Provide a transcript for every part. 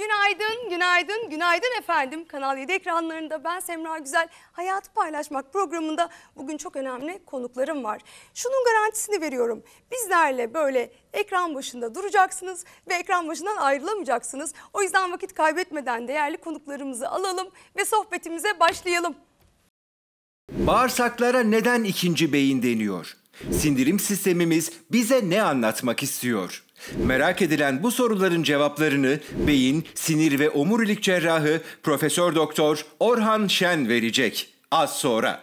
Günaydın, günaydın, günaydın efendim. Kanal 7 ekranlarında ben Semra Güzel. Hayatı Paylaşmak programında bugün çok önemli konuklarım var. Şunun garantisini veriyorum. Bizlerle böyle ekran başında duracaksınız ve ekran başından ayrılamayacaksınız. O yüzden vakit kaybetmeden değerli konuklarımızı alalım ve sohbetimize başlayalım. Bağırsaklara neden ikinci beyin deniyor? Sindirim sistemimiz bize ne anlatmak istiyor? Merak edilen bu soruların cevaplarını beyin, sinir ve omurilik cerrahı Profesör Doktor Orhan Şen verecek az sonra.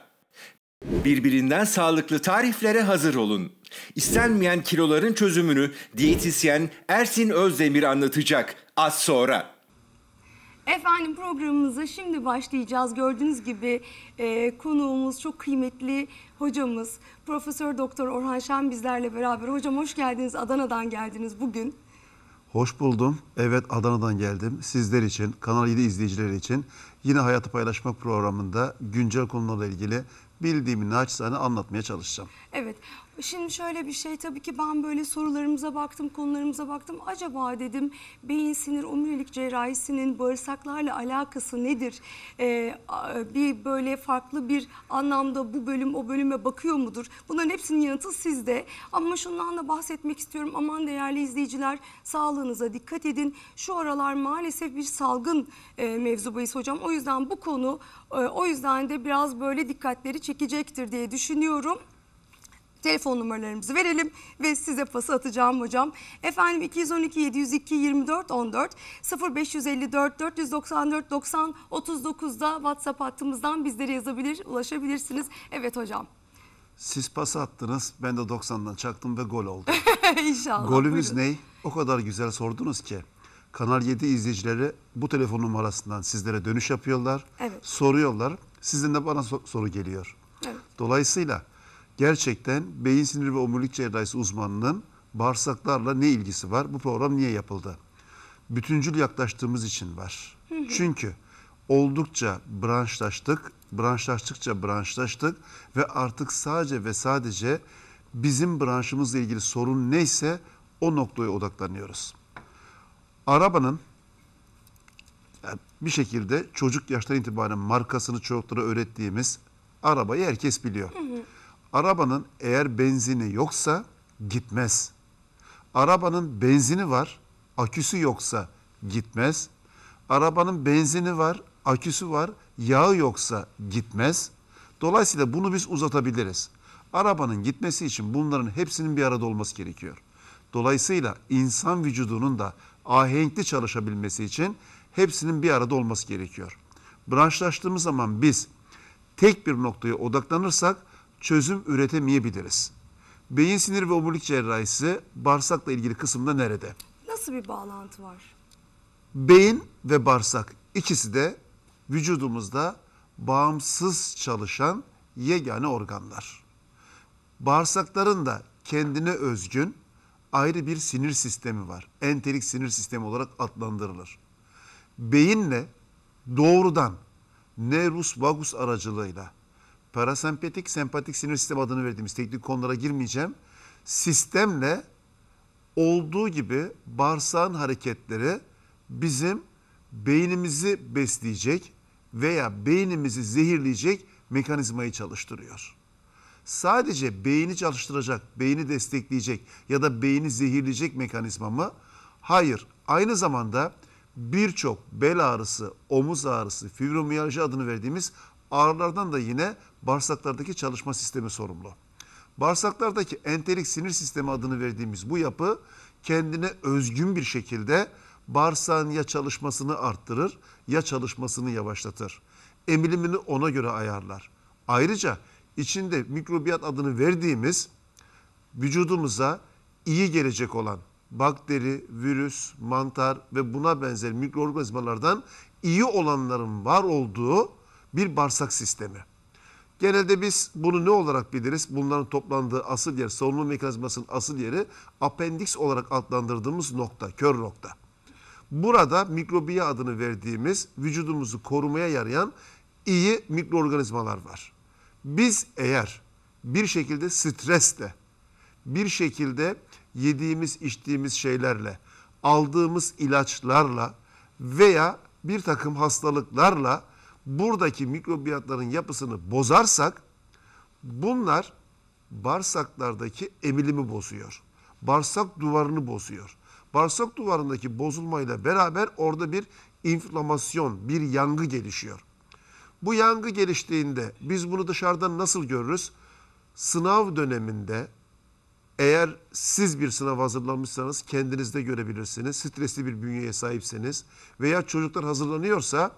Birbirinden sağlıklı tariflere hazır olun. İstenmeyen kiloların çözümünü diyetisyen Ersin Özdemir anlatacak az sonra. Efendim programımıza şimdi başlayacağız. Gördüğünüz gibi e, konuğumuz çok kıymetli hocamız Profesör Doktor Orhan Şen bizlerle beraber. Hocam hoş geldiniz. Adana'dan geldiniz bugün. Hoş buldum. Evet Adana'dan geldim. Sizler için, Kanal 7 izleyicileri için yine Hayatı Paylaşmak programında güncel konularla ilgili bildiğimi naçizane anlatmaya çalışacağım. Evet. Şimdi şöyle bir şey tabii ki ben böyle sorularımıza baktım, konularımıza baktım. Acaba dedim beyin sinir omurilik cerrahisinin bağırsaklarla alakası nedir? Ee, bir böyle farklı bir anlamda bu bölüm o bölüme bakıyor mudur? Bunların hepsinin yanıtı sizde. Ama şundan da bahsetmek istiyorum. Aman değerli izleyiciler sağlığınıza dikkat edin. Şu aralar maalesef bir salgın e, mevzu bahis hocam. O yüzden bu konu e, o yüzden de biraz böyle dikkatleri çekecektir diye düşünüyorum telefon numaralarımızı verelim ve size pası atacağım hocam. Efendim 212 702 24 14 0554 494 90 39'da WhatsApp hattımızdan bizlere yazabilir, ulaşabilirsiniz. Evet hocam. Siz pas attınız. Ben de 90'dan çaktım ve gol oldu. İnşallah. Golümüz buyurun. ne? O kadar güzel sordunuz ki. Kanal 7 izleyicileri bu telefon numarasından sizlere dönüş yapıyorlar. Evet. Soruyorlar. Sizin de bana so soru geliyor. Evet. Dolayısıyla gerçekten beyin sinir ve omurilik cerrahisi uzmanının bağırsaklarla ne ilgisi var? Bu program niye yapıldı? Bütüncül yaklaştığımız için var. Çünkü oldukça branşlaştık, branşlaştıkça branşlaştık ve artık sadece ve sadece bizim branşımızla ilgili sorun neyse o noktaya odaklanıyoruz. Arabanın yani e, bir şekilde çocuk yaştan itibaren markasını çocuklara öğrettiğimiz arabayı herkes biliyor. Hı hı. Arabanın eğer benzini yoksa gitmez. Arabanın benzini var, aküsü yoksa gitmez. Arabanın benzini var, aküsü var, yağı yoksa gitmez. Dolayısıyla bunu biz uzatabiliriz. Arabanın gitmesi için bunların hepsinin bir arada olması gerekiyor. Dolayısıyla insan vücudunun da ahenkli çalışabilmesi için hepsinin bir arada olması gerekiyor. Branşlaştığımız zaman biz tek bir noktaya odaklanırsak çözüm üretemeyebiliriz. Beyin sinir ve omurilik cerrahisi bağırsakla ilgili kısımda nerede? Nasıl bir bağlantı var? Beyin ve bağırsak ikisi de vücudumuzda bağımsız çalışan yegane organlar. Bağırsakların da kendine özgün ayrı bir sinir sistemi var. Entelik sinir sistemi olarak adlandırılır. Beyinle doğrudan nervus vagus aracılığıyla parasempatik, sempatik sinir sistemi adını verdiğimiz teknik konulara girmeyeceğim. Sistemle olduğu gibi bağırsağın hareketleri bizim beynimizi besleyecek veya beynimizi zehirleyecek mekanizmayı çalıştırıyor. Sadece beyni çalıştıracak, beyni destekleyecek ya da beyni zehirleyecek mekanizma mı? Hayır. Aynı zamanda birçok bel ağrısı, omuz ağrısı, fibromiyalji adını verdiğimiz Ağrılardan da yine bağırsaklardaki çalışma sistemi sorumlu. Bağırsaklardaki enterik sinir sistemi adını verdiğimiz bu yapı kendine özgün bir şekilde bağırsağın ya çalışmasını arttırır ya çalışmasını yavaşlatır. Emilimini ona göre ayarlar. Ayrıca içinde mikrobiyat adını verdiğimiz vücudumuza iyi gelecek olan bakteri, virüs, mantar ve buna benzer mikroorganizmalardan iyi olanların var olduğu bir bağırsak sistemi. Genelde biz bunu ne olarak biliriz? Bunların toplandığı asıl yer, savunma mekanizmasının asıl yeri apendiks olarak adlandırdığımız nokta, kör nokta. Burada mikrobiya adını verdiğimiz vücudumuzu korumaya yarayan iyi mikroorganizmalar var. Biz eğer bir şekilde stresle, bir şekilde yediğimiz, içtiğimiz şeylerle, aldığımız ilaçlarla veya bir takım hastalıklarla buradaki mikrobiyatların yapısını bozarsak bunlar bağırsaklardaki emilimi bozuyor. Bağırsak duvarını bozuyor. Bağırsak duvarındaki bozulmayla beraber orada bir inflamasyon, bir yangı gelişiyor. Bu yangı geliştiğinde biz bunu dışarıdan nasıl görürüz? Sınav döneminde eğer siz bir sınav hazırlanmışsanız kendinizde görebilirsiniz. Stresli bir bünyeye sahipseniz veya çocuklar hazırlanıyorsa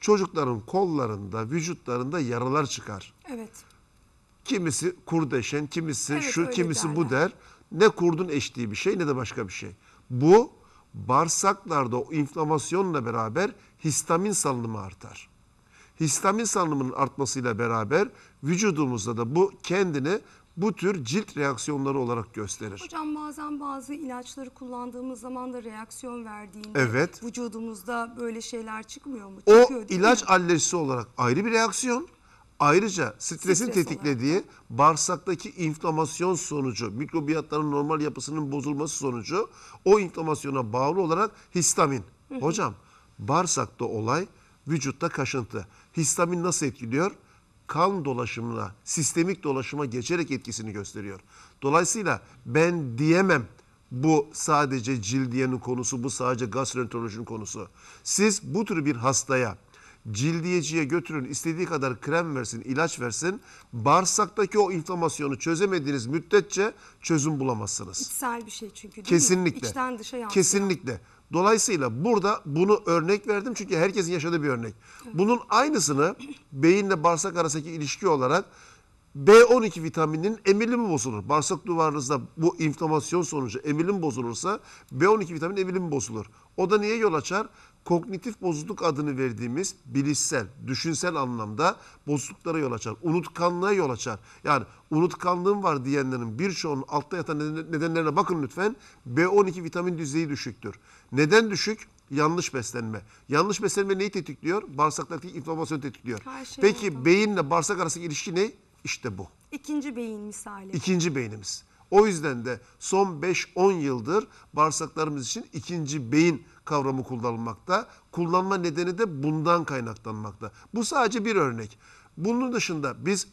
çocukların kollarında, vücutlarında yaralar çıkar. Evet. Kimisi kurdeşen, kimisi evet, şu, kimisi derler. bu der. Ne kurdun eştiği bir şey ne de başka bir şey. Bu bağırsaklarda o inflamasyonla beraber histamin salınımı artar. Histamin salınımının artmasıyla beraber vücudumuzda da bu kendini bu tür cilt reaksiyonları olarak gösterir. Hocam bazen bazı ilaçları kullandığımız zaman da reaksiyon verdiğinde evet. vücudumuzda böyle şeyler çıkmıyor mu? Çıkıyor, o ilaç mi? alerjisi olarak ayrı bir reaksiyon. Ayrıca stresin Stres tetiklediği olarak. bağırsaktaki inflamasyon sonucu, mikrobiyatların normal yapısının bozulması sonucu o inflamasyona bağlı olarak histamin. Hocam bağırsakta olay, vücutta kaşıntı. Histamin nasıl etkiliyor? kan dolaşımına, sistemik dolaşıma geçerek etkisini gösteriyor. Dolayısıyla ben diyemem bu sadece cildiyenin konusu, bu sadece gastroenterolojinin konusu. Siz bu tür bir hastaya cildiyeciye götürün, istediği kadar krem versin, ilaç versin. Bağırsaktaki o inflamasyonu çözemediğiniz müddetçe çözüm bulamazsınız. İçsel bir şey çünkü değil Kesinlikle. mi? İçten dışa yansıyor. Kesinlikle. Dolayısıyla burada bunu örnek verdim çünkü herkesin yaşadığı bir örnek. Bunun aynısını beyinle bağırsak arasındaki ilişki olarak B12 vitamininin emilimi bozulur. Bağırsak duvarınızda bu inflamasyon sonucu emilim bozulursa B12 vitaminin emilimi bozulur. O da niye yol açar? kognitif bozukluk adını verdiğimiz bilişsel, düşünsel anlamda bozukluklara yol açar. Unutkanlığa yol açar. Yani unutkanlığım var diyenlerin birçoğunun altta yatan nedenlerine bakın lütfen. B12 vitamin düzeyi düşüktür. Neden düşük? Yanlış beslenme. Yanlış beslenme neyi tetikliyor? Bağırsaklardaki inflamasyonu tetikliyor. Şey Peki oldu. beyinle bağırsak arasındaki ilişki ne? İşte bu. İkinci beyin misali. İkinci beynimiz. O yüzden de son 5-10 yıldır bağırsaklarımız için ikinci beyin kavramı kullanılmakta. Kullanma nedeni de bundan kaynaklanmakta. Bu sadece bir örnek. Bunun dışında biz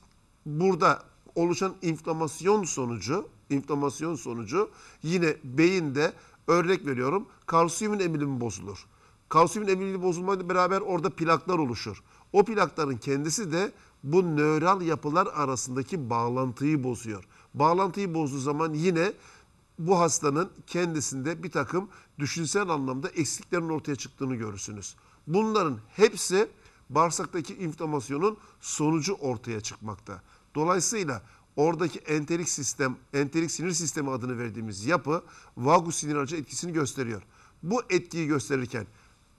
burada oluşan inflamasyon sonucu, inflamasyon sonucu yine beyinde örnek veriyorum kalsiyumun emilimi bozulur. Kalsiyumun emilimi bozulmayla beraber orada plaklar oluşur. O plakların kendisi de bu nöral yapılar arasındaki bağlantıyı bozuyor. Bağlantıyı bozduğu zaman yine bu hastanın kendisinde bir takım düşünsel anlamda eksiklerin ortaya çıktığını görürsünüz. Bunların hepsi bağırsaktaki inflamasyonun sonucu ortaya çıkmakta. Dolayısıyla oradaki enterik sistem, enterik sinir sistemi adını verdiğimiz yapı vagus sinir aracı etkisini gösteriyor. Bu etkiyi gösterirken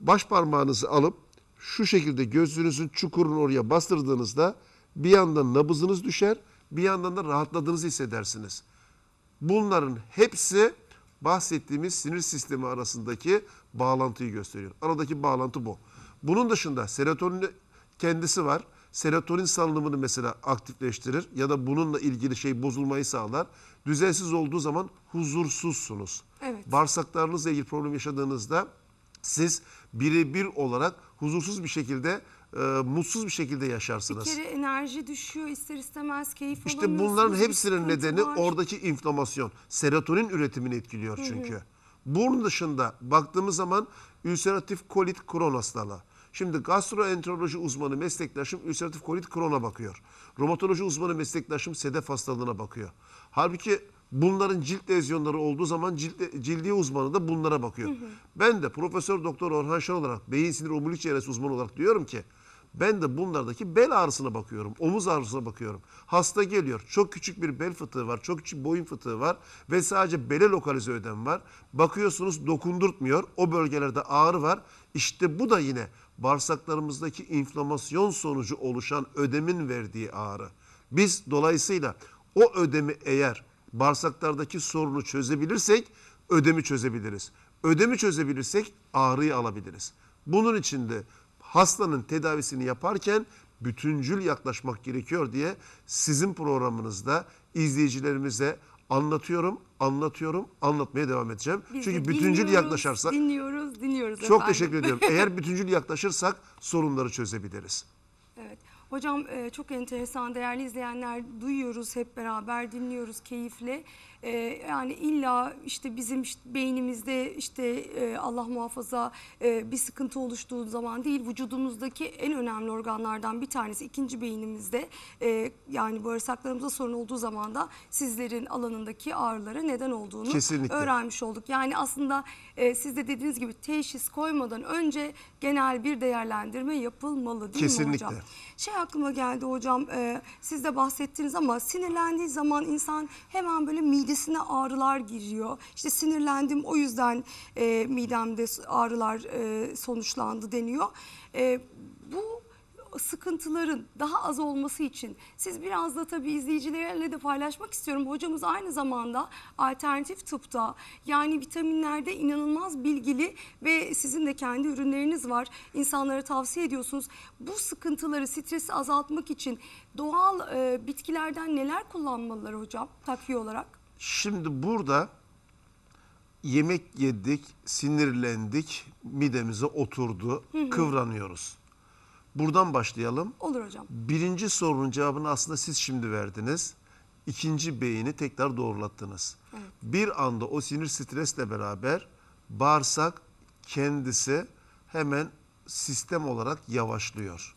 baş parmağınızı alıp şu şekilde gözünüzün çukurunu oraya bastırdığınızda bir yandan nabızınız düşer, bir yandan da rahatladığınızı hissedersiniz. Bunların hepsi bahsettiğimiz sinir sistemi arasındaki bağlantıyı gösteriyor. Aradaki bağlantı bu. Bunun dışında serotonin kendisi var. Serotonin salınımını mesela aktifleştirir ya da bununla ilgili şey bozulmayı sağlar. Düzensiz olduğu zaman huzursuzsunuz. Evet. Bağırsaklarınızla ilgili problem yaşadığınızda siz birebir olarak huzursuz bir şekilde e, mutsuz bir şekilde yaşarsınız. Bir kere enerji düşüyor ister istemez keyif İşte bunların hepsinin nedeni var. oradaki inflamasyon. Serotonin üretimini etkiliyor çünkü. Hı hı. Bunun dışında baktığımız zaman ülseratif kolit kron hastalığı. Şimdi gastroenteroloji uzmanı meslektaşım ülseratif kolit krona bakıyor. Romatoloji uzmanı meslektaşım sedef hastalığına bakıyor. Halbuki bunların cilt lezyonları olduğu zaman cilt, cildi uzmanı da bunlara bakıyor. Hı hı. Ben de Profesör Doktor Orhan Şen olarak beyin sinir omurilik cerrahisi uzmanı olarak diyorum ki ben de bunlardaki bel ağrısına bakıyorum, omuz ağrısına bakıyorum. Hasta geliyor, çok küçük bir bel fıtığı var, çok küçük boyun fıtığı var ve sadece bele lokalize ödem var. Bakıyorsunuz dokundurtmuyor, o bölgelerde ağrı var. İşte bu da yine bağırsaklarımızdaki inflamasyon sonucu oluşan ödemin verdiği ağrı. Biz dolayısıyla o ödemi eğer bağırsaklardaki sorunu çözebilirsek ödemi çözebiliriz. Ödemi çözebilirsek ağrıyı alabiliriz. Bunun için de hastanın tedavisini yaparken bütüncül yaklaşmak gerekiyor diye sizin programınızda izleyicilerimize anlatıyorum, anlatıyorum, anlatmaya devam edeceğim. Biz Çünkü bütüncül yaklaşarsak dinliyoruz, dinliyoruz. Çok efendim. teşekkür ediyorum. Eğer bütüncül yaklaşırsak sorunları çözebiliriz. Evet. Hocam e, çok enteresan değerli izleyenler duyuyoruz hep beraber dinliyoruz keyifle. Ee, yani illa işte bizim işte beynimizde işte e, Allah muhafaza e, bir sıkıntı oluştuğu zaman değil vücudumuzdaki en önemli organlardan bir tanesi ikinci beynimizde e, yani bağırsaklarımıza sorun olduğu zaman da sizlerin alanındaki ağrılara neden olduğunu Kesinlikle. öğrenmiş olduk. Yani aslında e, siz de dediğiniz gibi teşhis koymadan önce genel bir değerlendirme yapılmalı değil Kesinlikle. mi hocam? Şey aklıma geldi hocam e, siz de bahsettiniz ama sinirlendiği zaman insan hemen böyle mide midesine ağrılar giriyor. İşte sinirlendim o yüzden e, midemde ağrılar e, sonuçlandı deniyor. E, bu sıkıntıların daha az olması için siz biraz da tabii izleyicilerle de paylaşmak istiyorum. Hocamız aynı zamanda alternatif tıpta yani vitaminlerde inanılmaz bilgili ve sizin de kendi ürünleriniz var. İnsanlara tavsiye ediyorsunuz. Bu sıkıntıları, stresi azaltmak için doğal e, bitkilerden neler kullanmalılar hocam takviye olarak? Şimdi burada yemek yedik, sinirlendik, midemize oturdu, hı hı. kıvranıyoruz. Buradan başlayalım. Olur hocam. Birinci sorunun cevabını aslında siz şimdi verdiniz. İkinci beyni tekrar doğrulattınız. Evet. Bir anda o sinir stresle beraber bağırsak kendisi hemen sistem olarak yavaşlıyor.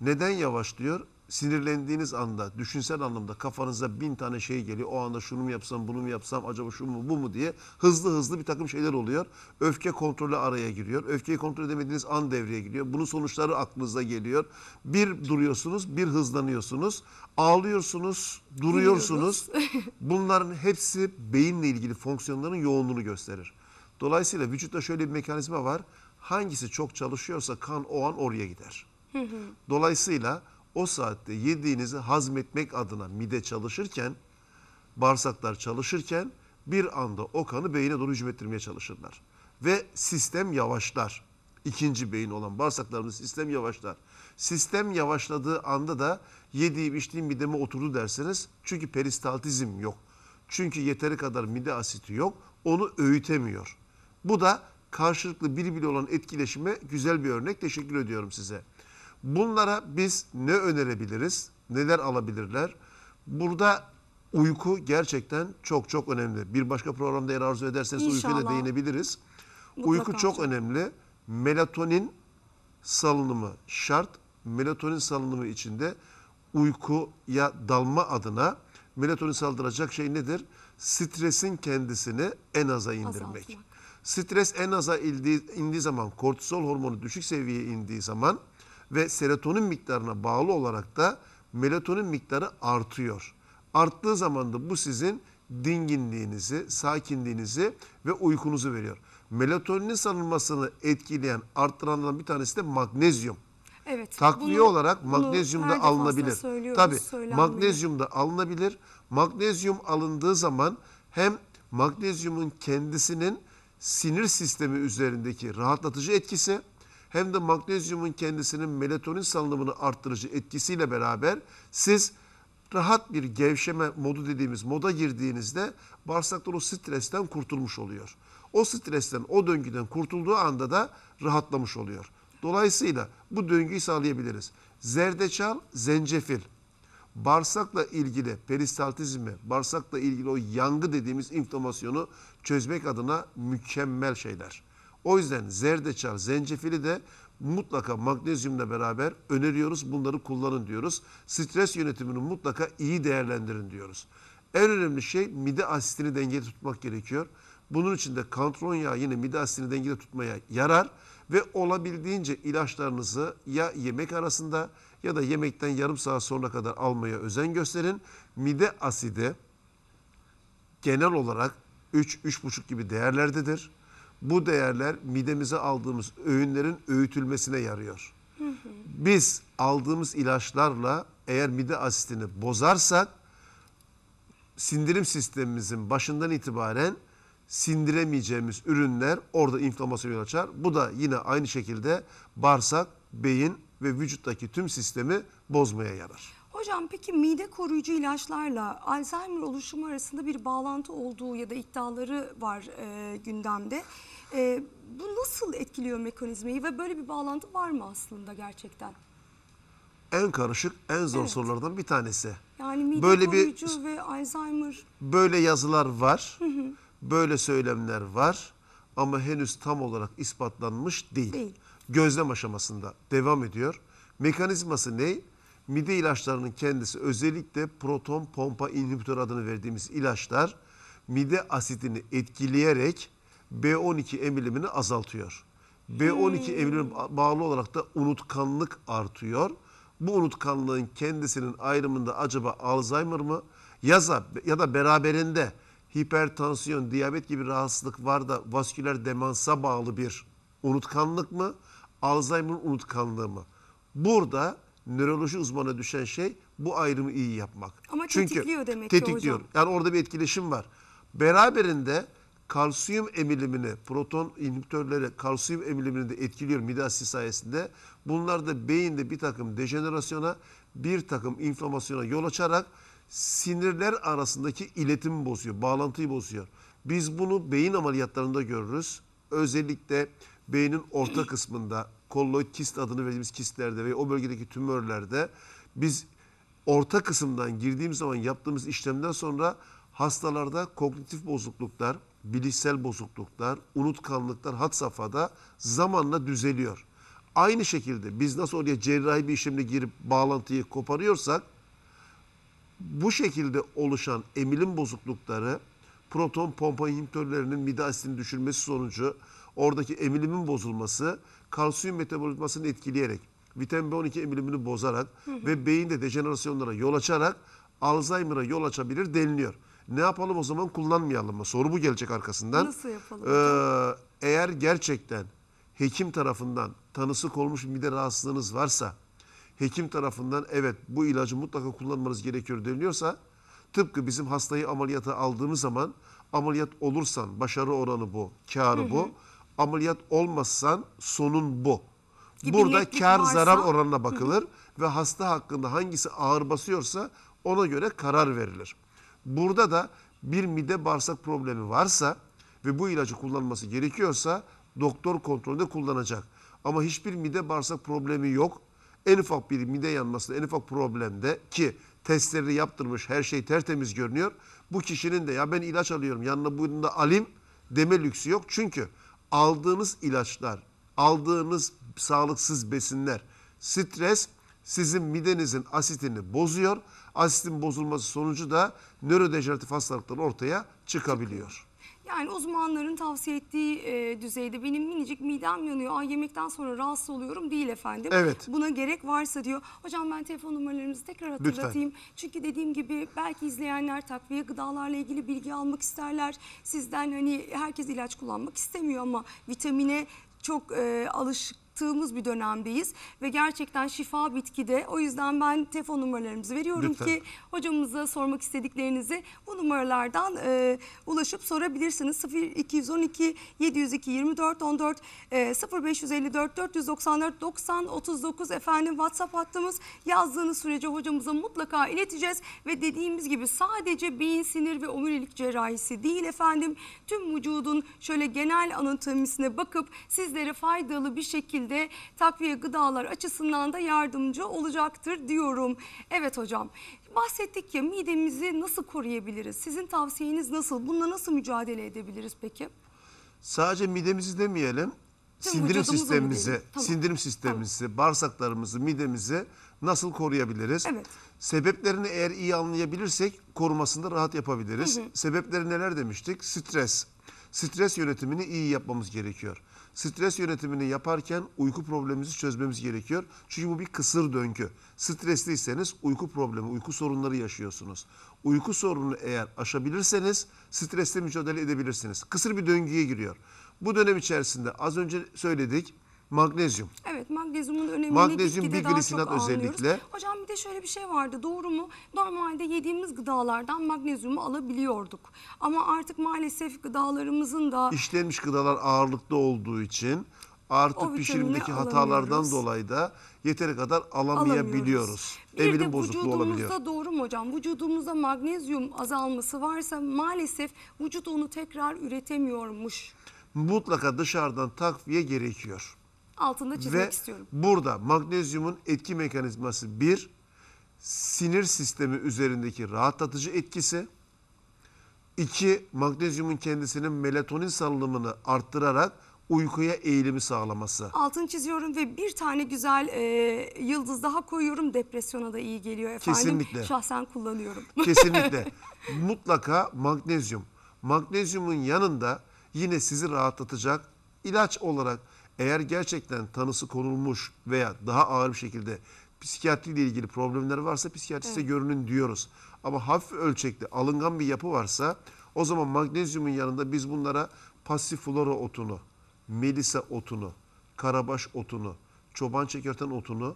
Neden yavaşlıyor? sinirlendiğiniz anda düşünsel anlamda kafanıza bin tane şey geliyor. O anda şunu mu yapsam bunu mu yapsam acaba şu mu bu mu diye hızlı hızlı bir takım şeyler oluyor. Öfke kontrolü araya giriyor. Öfkeyi kontrol edemediğiniz an devreye giriyor. Bunun sonuçları aklınıza geliyor. Bir duruyorsunuz bir hızlanıyorsunuz. Ağlıyorsunuz duruyorsunuz. Bunların hepsi beyinle ilgili fonksiyonların yoğunluğunu gösterir. Dolayısıyla vücutta şöyle bir mekanizma var. Hangisi çok çalışıyorsa kan o an oraya gider. Dolayısıyla o saatte yediğinizi hazmetmek adına mide çalışırken, bağırsaklar çalışırken bir anda o kanı beyine doğru hücum ettirmeye çalışırlar. Ve sistem yavaşlar. İkinci beyin olan bağırsaklarımız sistem yavaşlar. Sistem yavaşladığı anda da yediğim içtiğim mideme oturdu derseniz çünkü peristaltizm yok. Çünkü yeteri kadar mide asiti yok. Onu öğütemiyor. Bu da karşılıklı birbiri olan etkileşime güzel bir örnek. Teşekkür ediyorum size. Bunlara biz ne önerebiliriz? Neler alabilirler? Burada uyku gerçekten çok çok önemli. Bir başka programda eğer arzu ederseniz İnşallah. uykuyla değinebiliriz. Mutlaka uyku çok olacak. önemli. Melatonin salınımı şart. Melatonin salınımı içinde uykuya dalma adına melatonin saldıracak şey nedir? Stresin kendisini en aza indirmek. Azaltmak. Stres en aza indiği, indiği zaman kortisol hormonu düşük seviyeye indiği zaman ve serotonin miktarına bağlı olarak da melatonin miktarı artıyor. Arttığı zaman da bu sizin dinginliğinizi, sakinliğinizi ve uykunuzu veriyor. Melatoninin salınmasını etkileyen, arttıranlardan bir tanesi de magnezyum. Evet. Takviye bunu, olarak magnezyum da alınabilir. Tabi magnezyum da alınabilir. Magnezyum alındığı zaman hem magnezyumun kendisinin sinir sistemi üzerindeki rahatlatıcı etkisi hem de magnezyumun kendisinin melatonin salınımını arttırıcı etkisiyle beraber siz rahat bir gevşeme modu dediğimiz moda girdiğinizde bağırsaklar o stresten kurtulmuş oluyor. O stresten, o döngüden kurtulduğu anda da rahatlamış oluyor. Dolayısıyla bu döngüyü sağlayabiliriz. Zerdeçal, zencefil, bağırsakla ilgili peristaltizmi, bağırsakla ilgili o yangı dediğimiz inflamasyonu çözmek adına mükemmel şeyler. O yüzden zerdeçal, zencefili de mutlaka magnezyumla beraber öneriyoruz. Bunları kullanın diyoruz. Stres yönetimini mutlaka iyi değerlendirin diyoruz. En önemli şey mide asitini dengede tutmak gerekiyor. Bunun için de kantron yağı yine mide asitini dengede tutmaya yarar ve olabildiğince ilaçlarınızı ya yemek arasında ya da yemekten yarım saat sonra kadar almaya özen gösterin. Mide asidi genel olarak 3-3,5 gibi değerlerdedir. Bu değerler midemize aldığımız öğünlerin öğütülmesine yarıyor. Biz aldığımız ilaçlarla eğer mide asitini bozarsak sindirim sistemimizin başından itibaren sindiremeyeceğimiz ürünler orada inflamasyon yol açar. Bu da yine aynı şekilde bağırsak, beyin ve vücuttaki tüm sistemi bozmaya yarar. Hocam peki mide koruyucu ilaçlarla Alzheimer oluşumu arasında bir bağlantı olduğu ya da iddiaları var e, gündemde. E, bu nasıl etkiliyor mekanizmayı ve böyle bir bağlantı var mı aslında gerçekten? En karışık, en zor Evet. sorulardan bir tanesi. Yani mide Böyle bir- koruyucu ve Alzheimer Böyle yazılar var, böyle söylemler var ama henüz tam olarak ispatlanmış değil. Değil. Gözlem aşamasında devam ediyor. Mekanizması ne? mide ilaçlarının kendisi özellikle proton pompa inhibitör adını verdiğimiz ilaçlar mide asidini etkileyerek B12 emilimini azaltıyor. B12 hmm. emilim bağlı olarak da unutkanlık artıyor. Bu unutkanlığın kendisinin ayrımında acaba Alzheimer mı da ya da beraberinde hipertansiyon, diyabet gibi rahatsızlık var da vasküler demansa bağlı bir unutkanlık mı? Alzheimer unutkanlığı mı? Burada nöroloji uzmanına düşen şey bu ayrımı iyi yapmak. Ama Çünkü tetikliyor demek ki tetikliyor. hocam. Yani orada bir etkileşim var. Beraberinde kalsiyum emilimini, proton inhibitörleri kalsiyum emilimini de etkiliyor mide asisi sayesinde. Bunlar da beyinde bir takım dejenerasyona, bir takım inflamasyona yol açarak sinirler arasındaki iletimi bozuyor, bağlantıyı bozuyor. Biz bunu beyin ameliyatlarında görürüz. Özellikle beynin orta kısmında kolloid kist adını verdiğimiz kistlerde ve o bölgedeki tümörlerde biz orta kısımdan girdiğimiz zaman yaptığımız işlemden sonra hastalarda kognitif bozukluklar, bilişsel bozukluklar, unutkanlıklar hat safhada zamanla düzeliyor. Aynı şekilde biz nasıl oraya cerrahi bir işlemle girip bağlantıyı koparıyorsak bu şekilde oluşan emilim bozuklukları proton pompa inhibitörlerinin mide asidini düşürmesi sonucu oradaki emilimin bozulması kalsiyum metabolizmasını etkileyerek, vitamin B12 emilimini bozarak hı hı. ve beyinde dejenerasyonlara yol açarak Alzheimer'a yol açabilir deniliyor. Ne yapalım o zaman kullanmayalım mı? Soru bu gelecek arkasından. Nasıl yapalım? Ee, eğer gerçekten hekim tarafından tanısı konmuş mide rahatsızlığınız varsa, hekim tarafından evet bu ilacı mutlaka kullanmanız gerekiyor deniliyorsa, tıpkı bizim hastayı ameliyata aldığımız zaman ameliyat olursan başarı oranı bu, karı Hı hı. Bu, ameliyat olmazsan sonun bu. Gibi Burada kar varsa... zarar oranına bakılır ve hasta hakkında hangisi ağır basıyorsa ona göre karar verilir. Burada da bir mide bağırsak problemi varsa ve bu ilacı kullanması gerekiyorsa doktor kontrolünde kullanacak. Ama hiçbir mide bağırsak problemi yok. En ufak bir mide yanmasında en ufak problemde ki testleri yaptırmış her şey tertemiz görünüyor. Bu kişinin de ya ben ilaç alıyorum yanına bunu da alayım deme lüksü yok. Çünkü aldığınız ilaçlar, aldığınız sağlıksız besinler, stres sizin midenizin asitini bozuyor. Asitin bozulması sonucu da nörodejeneratif hastalıklar ortaya çıkabiliyor. Yani uzmanların tavsiye ettiği e, düzeyde benim minicik midem yanıyor. Ay yemekten sonra rahatsız oluyorum değil efendim. Evet. Buna gerek varsa diyor. Hocam ben telefon numaralarınızı tekrar hatırlatayım. Çünkü dediğim gibi belki izleyenler takviye gıdalarla ilgili bilgi almak isterler. Sizden hani herkes ilaç kullanmak istemiyor ama vitamine çok e, alışık çıktığımız bir dönemdeyiz ve gerçekten şifa bitkide. O yüzden ben telefon numaralarımızı veriyorum Lütfen. ki hocamıza sormak istediklerinizi bu numaralardan e, ulaşıp sorabilirsiniz. 0212 702 24 14 e, 0554 494 90 39 efendim WhatsApp hattımız yazdığınız sürece hocamıza mutlaka ileteceğiz ve dediğimiz gibi sadece beyin sinir ve omurilik cerrahisi değil efendim tüm vücudun şöyle genel anatomisine bakıp sizlere faydalı bir şekilde de takviye gıdalar açısından da yardımcı olacaktır diyorum. Evet hocam bahsettik ya midemizi nasıl koruyabiliriz? Sizin tavsiyeniz nasıl? Bununla nasıl mücadele edebiliriz peki? Sadece midemizi demeyelim. sindirim sistemimizi, tamam. sindirim sistemimizi, tamam. bağırsaklarımızı, midemizi nasıl koruyabiliriz? Evet. Sebeplerini eğer iyi anlayabilirsek korumasında rahat yapabiliriz. Hı hı. Sebepleri neler demiştik? Stres. Stres yönetimini iyi yapmamız gerekiyor. Stres yönetimini yaparken uyku problemimizi çözmemiz gerekiyor. Çünkü bu bir kısır döngü. Stresliyseniz uyku problemi, uyku sorunları yaşıyorsunuz. Uyku sorununu eğer aşabilirseniz stresle mücadele edebilirsiniz. Kısır bir döngüye giriyor. Bu dönem içerisinde az önce söyledik Magnezyum. Evet magnezyumun önemini Magnezyum gitgide bir daha çok anlıyoruz. özellikle. Hocam bir de şöyle bir şey vardı doğru mu? Normalde yediğimiz gıdalardan magnezyumu alabiliyorduk. Ama artık maalesef gıdalarımızın da... işlenmiş gıdalar ağırlıklı olduğu için artık pişirimdeki hatalardan dolayı da yeteri kadar alamayabiliyoruz. Bir Emilim de bozukluğu doğru mu hocam? Vücudumuzda magnezyum azalması varsa maalesef vücut onu tekrar üretemiyormuş. Mutlaka dışarıdan takviye gerekiyor altında çizmek Ve istiyorum. burada magnezyumun etki mekanizması bir, sinir sistemi üzerindeki rahatlatıcı etkisi. iki magnezyumun kendisinin melatonin salınımını arttırarak uykuya eğilimi sağlaması. Altın çiziyorum ve bir tane güzel e, yıldız daha koyuyorum. Depresyona da iyi geliyor efendim. Kesinlikle. Şahsen kullanıyorum. Kesinlikle. Mutlaka magnezyum. Magnezyumun yanında yine sizi rahatlatacak ilaç olarak eğer gerçekten tanısı konulmuş veya daha ağır bir şekilde psikiyatriyle ilgili problemler varsa psikiyatriste evet. görünün diyoruz. Ama hafif ölçekte alıngan bir yapı varsa o zaman magnezyumun yanında biz bunlara passiflora otunu, melisa otunu, karabaş otunu, çoban çekirten otunu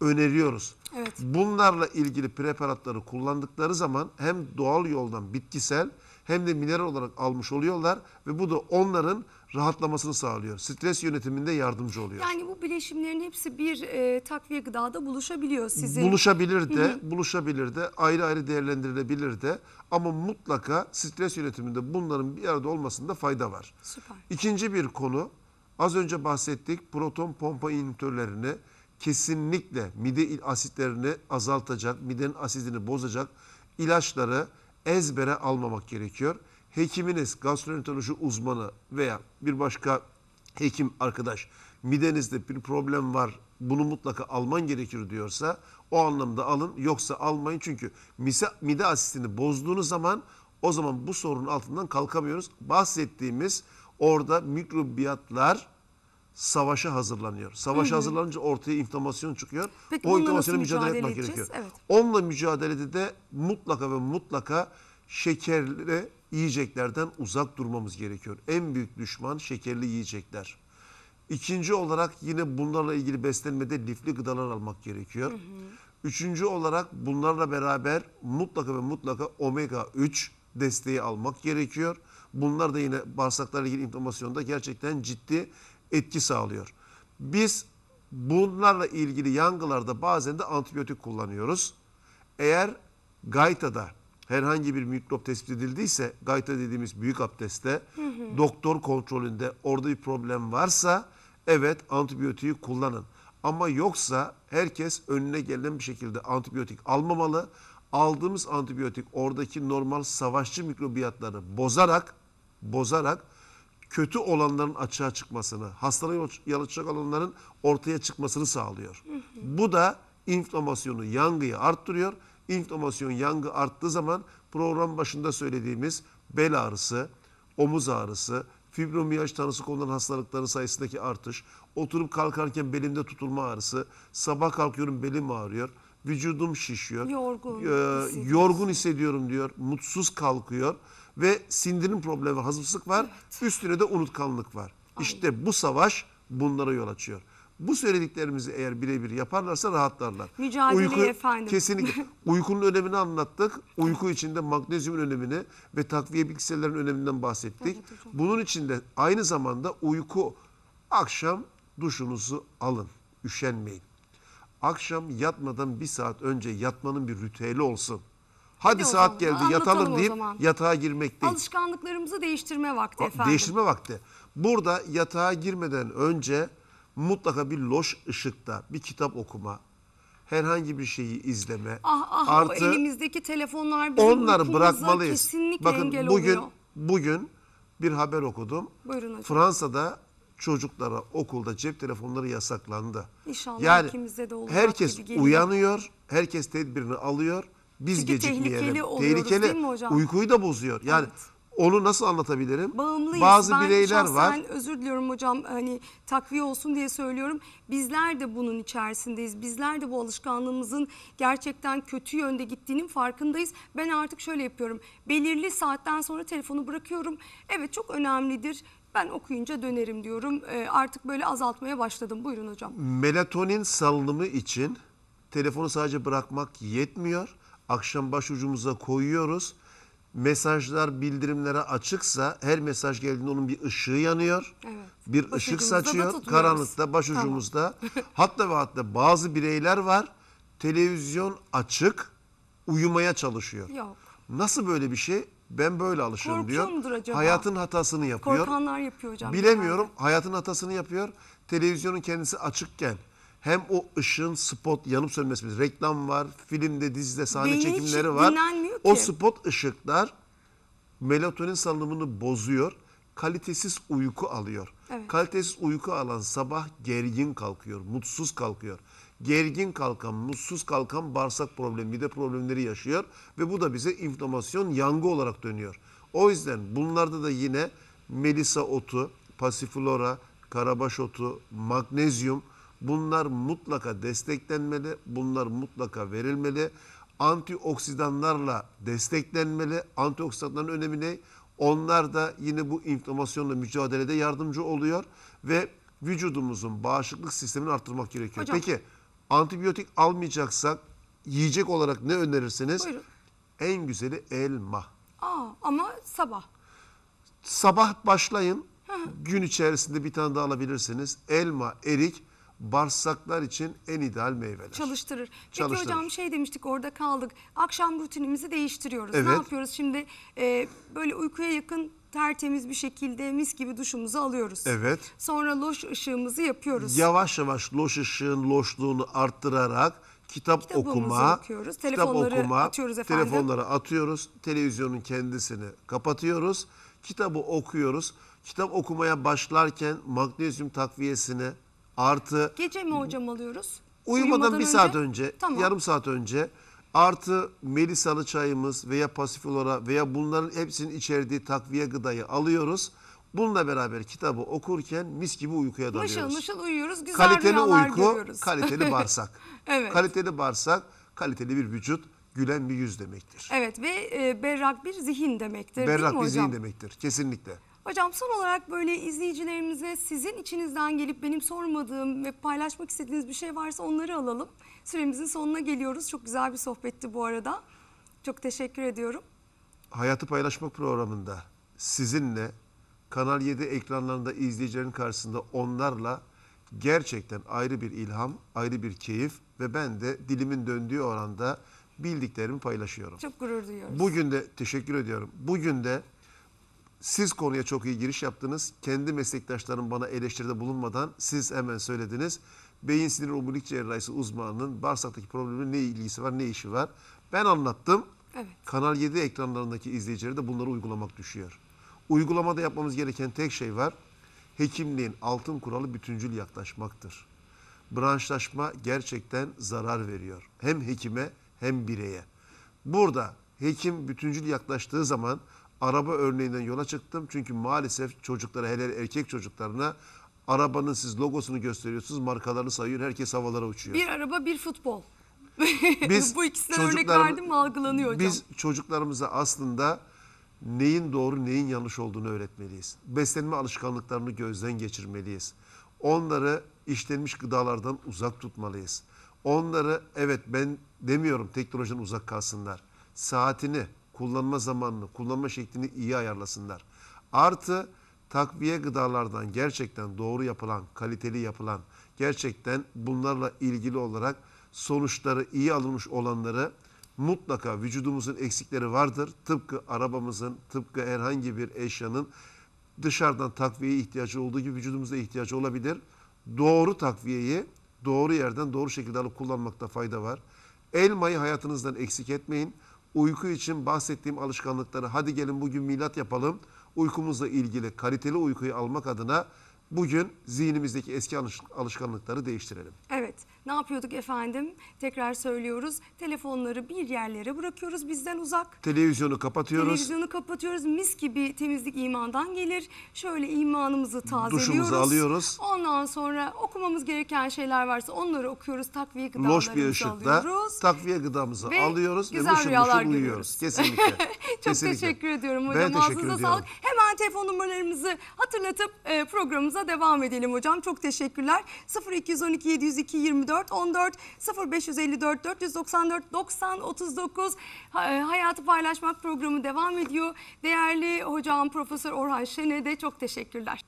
öneriyoruz. Evet. Bunlarla ilgili preparatları kullandıkları zaman hem doğal yoldan bitkisel hem de mineral olarak almış oluyorlar ve bu da onların rahatlamasını sağlıyor. Stres yönetiminde yardımcı oluyor. Yani bu bileşimlerin hepsi bir e, takviye gıdada buluşabiliyor sizin. Buluşabilir de, Hı -hı. buluşabilir de, ayrı ayrı değerlendirilebilir de ama mutlaka stres yönetiminde bunların bir arada olmasında fayda var. Süper. İkinci bir konu az önce bahsettik proton pompa inhibitörlerini kesinlikle mide asitlerini azaltacak, midenin asidini bozacak ilaçları ezbere almamak gerekiyor hekiminiz, gastroenteroloji uzmanı veya bir başka hekim arkadaş midenizde bir problem var bunu mutlaka alman gerekir diyorsa o anlamda alın yoksa almayın çünkü mide asitini bozduğunuz zaman o zaman bu sorunun altından kalkamıyoruz. Bahsettiğimiz orada mikrobiyatlar savaşa hazırlanıyor. Savaşa hı hı. hazırlanınca ortaya inflamasyon çıkıyor. Peki, o inflamasyona mücadele, etmek edeceğiz? gerekiyor. Evet. Onunla mücadelede de mutlaka ve mutlaka şekerle yiyeceklerden uzak durmamız gerekiyor. En büyük düşman şekerli yiyecekler. İkinci olarak yine bunlarla ilgili beslenmede lifli gıdalar almak gerekiyor. Hı hı. Üçüncü olarak bunlarla beraber mutlaka ve mutlaka omega 3 desteği almak gerekiyor. Bunlar da yine bağırsaklarla ilgili inflamasyonda gerçekten ciddi etki sağlıyor. Biz bunlarla ilgili yangılarda bazen de antibiyotik kullanıyoruz. Eğer gaytada herhangi bir mikrop tespit edildiyse gayta dediğimiz büyük abdestte hı hı. doktor kontrolünde orada bir problem varsa evet antibiyotiği kullanın. Ama yoksa herkes önüne gelen bir şekilde antibiyotik almamalı. Aldığımız antibiyotik oradaki normal savaşçı mikrobiyatları bozarak bozarak kötü olanların açığa çıkmasını, hastalığı yaratacak olanların ortaya çıkmasını sağlıyor. Hı hı. Bu da inflamasyonu, yangıyı arttırıyor İnflamasyon yangı arttığı zaman program başında söylediğimiz bel ağrısı, omuz ağrısı, fibromiyaj tanısı konulan hastalıkların sayısındaki artış, oturup kalkarken belimde tutulma ağrısı, sabah kalkıyorum belim ağrıyor, vücudum şişiyor, yorgun, e, yorgun hissediyorum diyor, mutsuz kalkıyor ve sindirim problemi, hazımsızlık var, evet. üstüne de unutkanlık var. Aynen. İşte bu savaş bunlara yol açıyor. Bu söylediklerimizi eğer birebir yaparlarsa rahatlarlar. Mücadeleyi Uyku, efendim. Kesinlikle. Uykunun önemini anlattık. Uyku içinde magnezyumun önemini ve takviye bilgisayarların öneminden bahsettik. Evet, Bunun içinde aynı zamanda uyku akşam duşunuzu alın. Üşenmeyin. Akşam yatmadan bir saat önce yatmanın bir ritüeli olsun. Hadi, Hadi saat geldi yatalım deyip yatağa girmek değil. Alışkanlıklarımızı değiştirme vakti efendim. Değiştirme vakti. Burada yatağa girmeden önce mutlaka bir loş ışıkta bir kitap okuma, herhangi bir şeyi izleme. Ah ah artı, elimizdeki telefonlar bizim onları bırakmalıyız. kesinlikle Bakın, engel bugün, oluyor. Bugün bir haber okudum. Buyurun hocam. Fransa'da çocuklara okulda cep telefonları yasaklandı. İnşallah yani ülkemizde de olacak herkes gibi geliyor. uyanıyor, herkes tedbirini alıyor. Biz Çünkü gecikmeyelim. Tehlikeli, oluyoruz, tehlikeli değil mi hocam? uykuyu da bozuyor. Yani evet onu nasıl anlatabilirim? Bağımlıyız. Bazı ben bireyler şahsen, var. Özür diliyorum hocam hani takviye olsun diye söylüyorum. Bizler de bunun içerisindeyiz. Bizler de bu alışkanlığımızın gerçekten kötü yönde gittiğinin farkındayız. Ben artık şöyle yapıyorum. Belirli saatten sonra telefonu bırakıyorum. Evet çok önemlidir. Ben okuyunca dönerim diyorum. Ee, artık böyle azaltmaya başladım. Buyurun hocam. Melatonin salınımı için telefonu sadece bırakmak yetmiyor. Akşam başucumuza koyuyoruz mesajlar bildirimlere açıksa her mesaj geldiğinde onun bir ışığı yanıyor. Evet. Bir ışık saçıyor. Karanlıkta başucumuzda. Tamam. hatta ve hatta bazı bireyler var. Televizyon açık uyumaya çalışıyor. Yok. Nasıl böyle bir şey? Ben böyle alışıyorum Korkuyor diyor. acaba? Hayatın hatasını yapıyor. Korkanlar yapıyor hocam. Bilemiyorum. Yani. Hayatın hatasını yapıyor. Televizyonun kendisi açıkken hem o ışığın spot yanıp sönmesi, reklam var, filmde, dizide sahne Beyin çekimleri var. O spot ışıklar melatonin salınımını bozuyor. Kalitesiz uyku alıyor. Evet. Kalitesiz uyku alan sabah gergin kalkıyor, mutsuz kalkıyor. Gergin kalkan, mutsuz kalkan bağırsak problemi, mide problemleri yaşıyor ve bu da bize inflamasyon, yangı olarak dönüyor. O yüzden bunlarda da yine melisa otu, pasiflora, karabaş otu, magnezyum Bunlar mutlaka desteklenmeli, bunlar mutlaka verilmeli. Antioksidanlarla desteklenmeli. Antioksidanların önemi ne? Onlar da yine bu inflamasyonla mücadelede yardımcı oluyor ve vücudumuzun bağışıklık sistemini arttırmak gerekiyor. Hocam. Peki antibiyotik almayacaksak yiyecek olarak ne önerirsiniz? Buyurun. En güzeli elma. Aa, ama sabah. Sabah başlayın. Hı hı. Gün içerisinde bir tane daha alabilirsiniz. Elma, erik bağırsaklar için en ideal meyveler. Çalıştırır. Peki Çalıştırır. hocam şey demiştik orada kaldık. Akşam rutinimizi değiştiriyoruz. Evet. Ne yapıyoruz şimdi? E, böyle uykuya yakın tertemiz bir şekilde mis gibi duşumuzu alıyoruz. Evet. Sonra loş ışığımızı yapıyoruz. Yavaş yavaş loş ışığın loşluğunu arttırarak kitap okuma, okuyoruz. telefonları kitap okuma, atıyoruz efendim. Telefonları atıyoruz. Televizyonun kendisini kapatıyoruz. Kitabı okuyoruz. Kitap okumaya başlarken magnezyum takviyesine artı Gece mi hocam alıyoruz? uyumadan, Uyumadan bir saat önce, Tamam. yarım saat önce artı melisalı çayımız veya pasiflora veya bunların hepsinin içerdiği takviye gıdayı alıyoruz. Bununla beraber kitabı okurken mis gibi uykuya dalıyoruz. Mışıl mışıl uyuyoruz. Güzel Kaliteli uyku, görüyoruz. kaliteli bağırsak. Evet. Kaliteli bağırsak, kaliteli bir vücut, gülen bir yüz demektir. evet ve e, berrak bir zihin demektir Berrak bir hocam? zihin demektir kesinlikle. Hocam son olarak böyle izleyicilerimize sizin içinizden gelip benim sormadığım ve paylaşmak istediğiniz bir şey varsa onları alalım. Süremizin sonuna geliyoruz. Çok güzel bir sohbetti bu arada. Çok teşekkür ediyorum. Hayatı Paylaşmak programında sizinle Kanal 7 ekranlarında izleyicilerin karşısında onlarla gerçekten ayrı bir ilham, ayrı bir keyif ve ben de dilimin döndüğü oranda bildiklerimi paylaşıyorum. Çok gurur duyuyoruz. Bugün de teşekkür ediyorum. Bugün de siz konuya çok iyi giriş yaptınız. Kendi meslektaşlarım bana eleştiride bulunmadan siz hemen söylediniz. Beyin sinir omurilik cerrahisi uzmanının bağırsaktaki problemin ne ilgisi var, ne işi var. Ben anlattım. Evet. Kanal 7 ekranlarındaki izleyicilere de bunları uygulamak düşüyor. Uygulamada yapmamız gereken tek şey var. Hekimliğin altın kuralı bütüncül yaklaşmaktır. Branşlaşma gerçekten zarar veriyor. Hem hekime hem bireye. Burada hekim bütüncül yaklaştığı zaman araba örneğinden yola çıktım. Çünkü maalesef çocuklara hele erkek çocuklarına arabanın siz logosunu gösteriyorsunuz, markalarını sayıyor, herkes havalara uçuyor. Bir araba, bir futbol. Biz Bu ikisine örnek verdim algılanıyor hocam. Biz çocuklarımıza aslında neyin doğru neyin yanlış olduğunu öğretmeliyiz. Beslenme alışkanlıklarını gözden geçirmeliyiz. Onları işlenmiş gıdalardan uzak tutmalıyız. Onları evet ben demiyorum teknolojiden uzak kalsınlar. Saatini, kullanma zamanını, kullanma şeklini iyi ayarlasınlar. Artı takviye gıdalardan gerçekten doğru yapılan, kaliteli yapılan, gerçekten bunlarla ilgili olarak sonuçları iyi alınmış olanları mutlaka vücudumuzun eksikleri vardır. Tıpkı arabamızın, tıpkı herhangi bir eşyanın dışarıdan takviye ihtiyacı olduğu gibi vücudumuzda ihtiyacı olabilir. Doğru takviyeyi doğru yerden doğru şekilde alıp kullanmakta fayda var. Elmayı hayatınızdan eksik etmeyin. Uyku için bahsettiğim alışkanlıkları hadi gelin bugün milat yapalım. Uykumuzla ilgili kaliteli uykuyu almak adına bugün zihnimizdeki eski alışkanlıkları değiştirelim. Evet. Ne yapıyorduk efendim? Tekrar söylüyoruz. Telefonları bir yerlere bırakıyoruz bizden uzak. Televizyonu kapatıyoruz. Televizyonu kapatıyoruz. Mis gibi temizlik imandan gelir. Şöyle imanımızı tazeliyoruz. Duşumuzu alıyoruz. Ondan sonra okumamız gereken şeyler varsa onları okuyoruz. Takviye gıdalarımızı Loş bir ışıkta alıyoruz. takviye gıdamızı ve alıyoruz güzel ve mışıl rüyalar mışıl uyuyoruz. Kesinlikle. Çok Kesinlikle. teşekkür ediyorum hocam. Ben teşekkür Ağzınıza ediyorum. sağlık. Hemen telefon numaralarımızı hatırlatıp e, programımıza devam edelim hocam. Çok teşekkürler. 0212 702 24 14 14 0554 494 90 39 Hayatı Paylaşmak programı devam ediyor. Değerli hocam Profesör Orhan Şen'e de çok teşekkürler.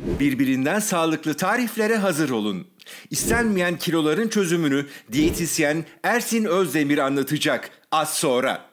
Birbirinden sağlıklı tariflere hazır olun. İstenmeyen kiloların çözümünü diyetisyen Ersin Özdemir anlatacak az sonra.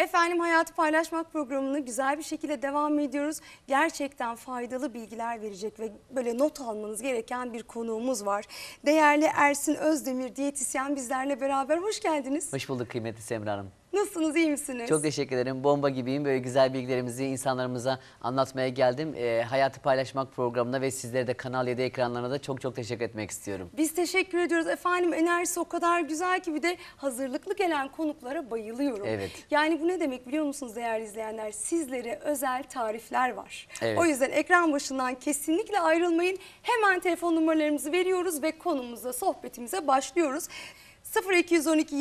Efendim Hayatı Paylaşmak programını güzel bir şekilde devam ediyoruz. Gerçekten faydalı bilgiler verecek ve böyle not almanız gereken bir konuğumuz var. Değerli Ersin Özdemir diyetisyen bizlerle beraber. Hoş geldiniz. Hoş bulduk kıymetli Semra Hanım. Nasılsınız, iyi misiniz? Çok teşekkür ederim. Bomba gibiyim. Böyle güzel bilgilerimizi insanlarımıza anlatmaya geldim. E, Hayatı Paylaşmak programına ve sizlere de Kanal 7 ekranlarına da çok çok teşekkür etmek istiyorum. Biz teşekkür ediyoruz. Efendim enerjisi o kadar güzel ki bir de hazırlıklı gelen konuklara bayılıyorum. Evet. Yani bu ne demek biliyor musunuz değerli izleyenler? Sizlere özel tarifler var. Evet. O yüzden ekran başından kesinlikle ayrılmayın. Hemen telefon numaralarımızı veriyoruz ve konumuza, sohbetimize başlıyoruz. 0212 702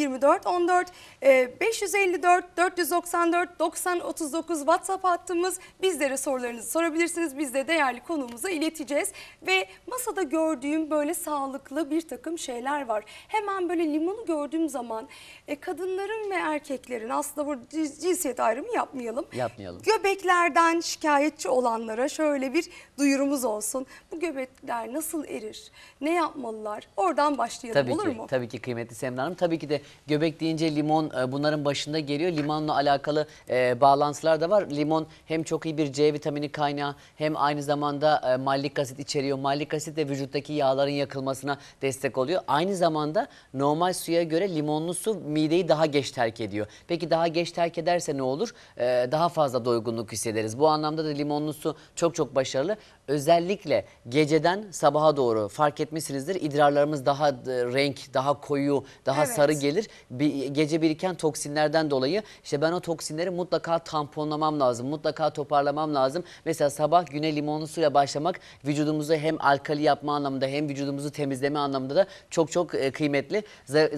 24 14 554 494 90 39 WhatsApp hattımız. Bizlere sorularınızı sorabilirsiniz. Biz de değerli konuğumuza ileteceğiz. Ve masada gördüğüm böyle sağlıklı bir takım şeyler var. Hemen böyle limonu gördüğüm zaman e, kadınların ve erkeklerin aslında bu cinsiyet ayrımı yapmayalım. Yapmayalım. Göbeklerden şikayetçi olanlara şöyle bir duyurumuz olsun. Bu göbekler nasıl erir? Ne yapmalılar? Oradan başlayalım tabii olur ki, mu? Tabii Tabii ki kıymetli Semra Hanım. Tabii ki de göbek deyince limon e, bunların başında geliyor. Limonla alakalı e, bağlantılar da var. Limon hem çok iyi bir C vitamini kaynağı hem aynı zamanda e, malik asit içeriyor. Malik asit de vücuttaki yağların yakılmasına destek oluyor. Aynı zamanda normal suya göre limonlu su mideyi daha geç terk ediyor. Peki daha geç terk ederse ne olur? E, daha fazla doygunluk hissederiz. Bu anlamda da limonlu su çok çok başarılı. Özellikle geceden sabaha doğru fark etmişsinizdir. idrarlarımız daha e, renk, daha daha koyu, daha evet. sarı gelir. Bir, gece biriken toksinlerden dolayı işte ben o toksinleri mutlaka tamponlamam lazım. Mutlaka toparlamam lazım. Mesela sabah güne limonlu suyla başlamak vücudumuzu hem alkali yapma anlamında hem vücudumuzu temizleme anlamında da çok çok e, kıymetli.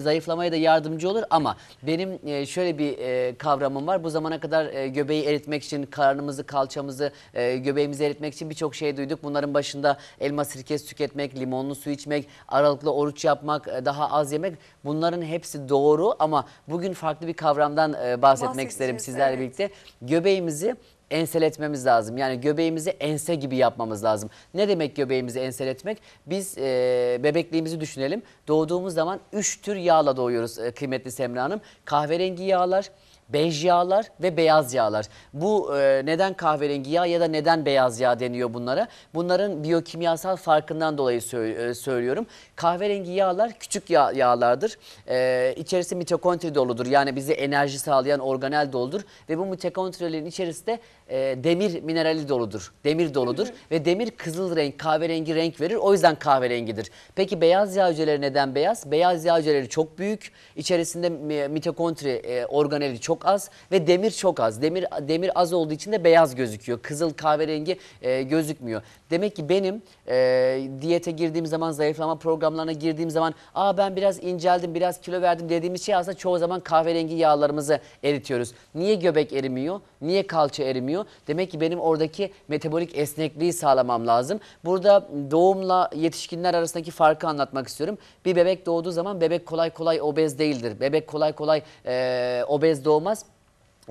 Zayıflamaya da yardımcı olur ama benim e, şöyle bir e, kavramım var. Bu zamana kadar göbeği eritmek için karnımızı, kalçamızı, göbeğimizi eritmek için birçok şey duyduk. Bunların başında elma sirkesi tüketmek, limonlu su içmek, aralıklı oruç yapmak, daha az az yemek bunların hepsi doğru ama bugün farklı bir kavramdan e, bahsetmek isterim sizlerle evet. birlikte. Göbeğimizi enseletmemiz lazım. Yani göbeğimizi ense gibi yapmamız lazım. Ne demek göbeğimizi enseletmek? Biz e, bebekliğimizi düşünelim. Doğduğumuz zaman üç tür yağla doğuyoruz e, kıymetli Semra Hanım. Kahverengi yağlar, bej yağlar ve beyaz yağlar. Bu e, neden kahverengi yağ ya da neden beyaz yağ deniyor bunlara? Bunların biyokimyasal farkından dolayı sö- e, söylüyorum. Kahverengi yağlar küçük yağ- yağlardır. E, içerisi mitokondri doludur. Yani bize enerji sağlayan organel doludur ve bu mitokondrilerin içerisinde e, demir minerali doludur. Demir doludur ve demir kızıl renk, kahverengi renk verir. O yüzden kahverengidir. Peki beyaz yağ hücreleri neden beyaz? Beyaz yağ hücreleri çok büyük. İçerisinde mitokondri e, organeli çok az ve demir çok az. Demir demir az olduğu için de beyaz gözüküyor. Kızıl kahverengi e, gözükmüyor. Demek ki benim e, diyete girdiğim zaman, zayıflama programlarına girdiğim zaman, "Aa ben biraz inceldim, biraz kilo verdim." dediğimiz şey aslında çoğu zaman kahverengi yağlarımızı eritiyoruz. Niye göbek erimiyor? Niye kalça erimiyor? sağlanıyor. Demek ki benim oradaki metabolik esnekliği sağlamam lazım. Burada doğumla yetişkinler arasındaki farkı anlatmak istiyorum. Bir bebek doğduğu zaman bebek kolay kolay obez değildir. Bebek kolay kolay e, obez doğmaz.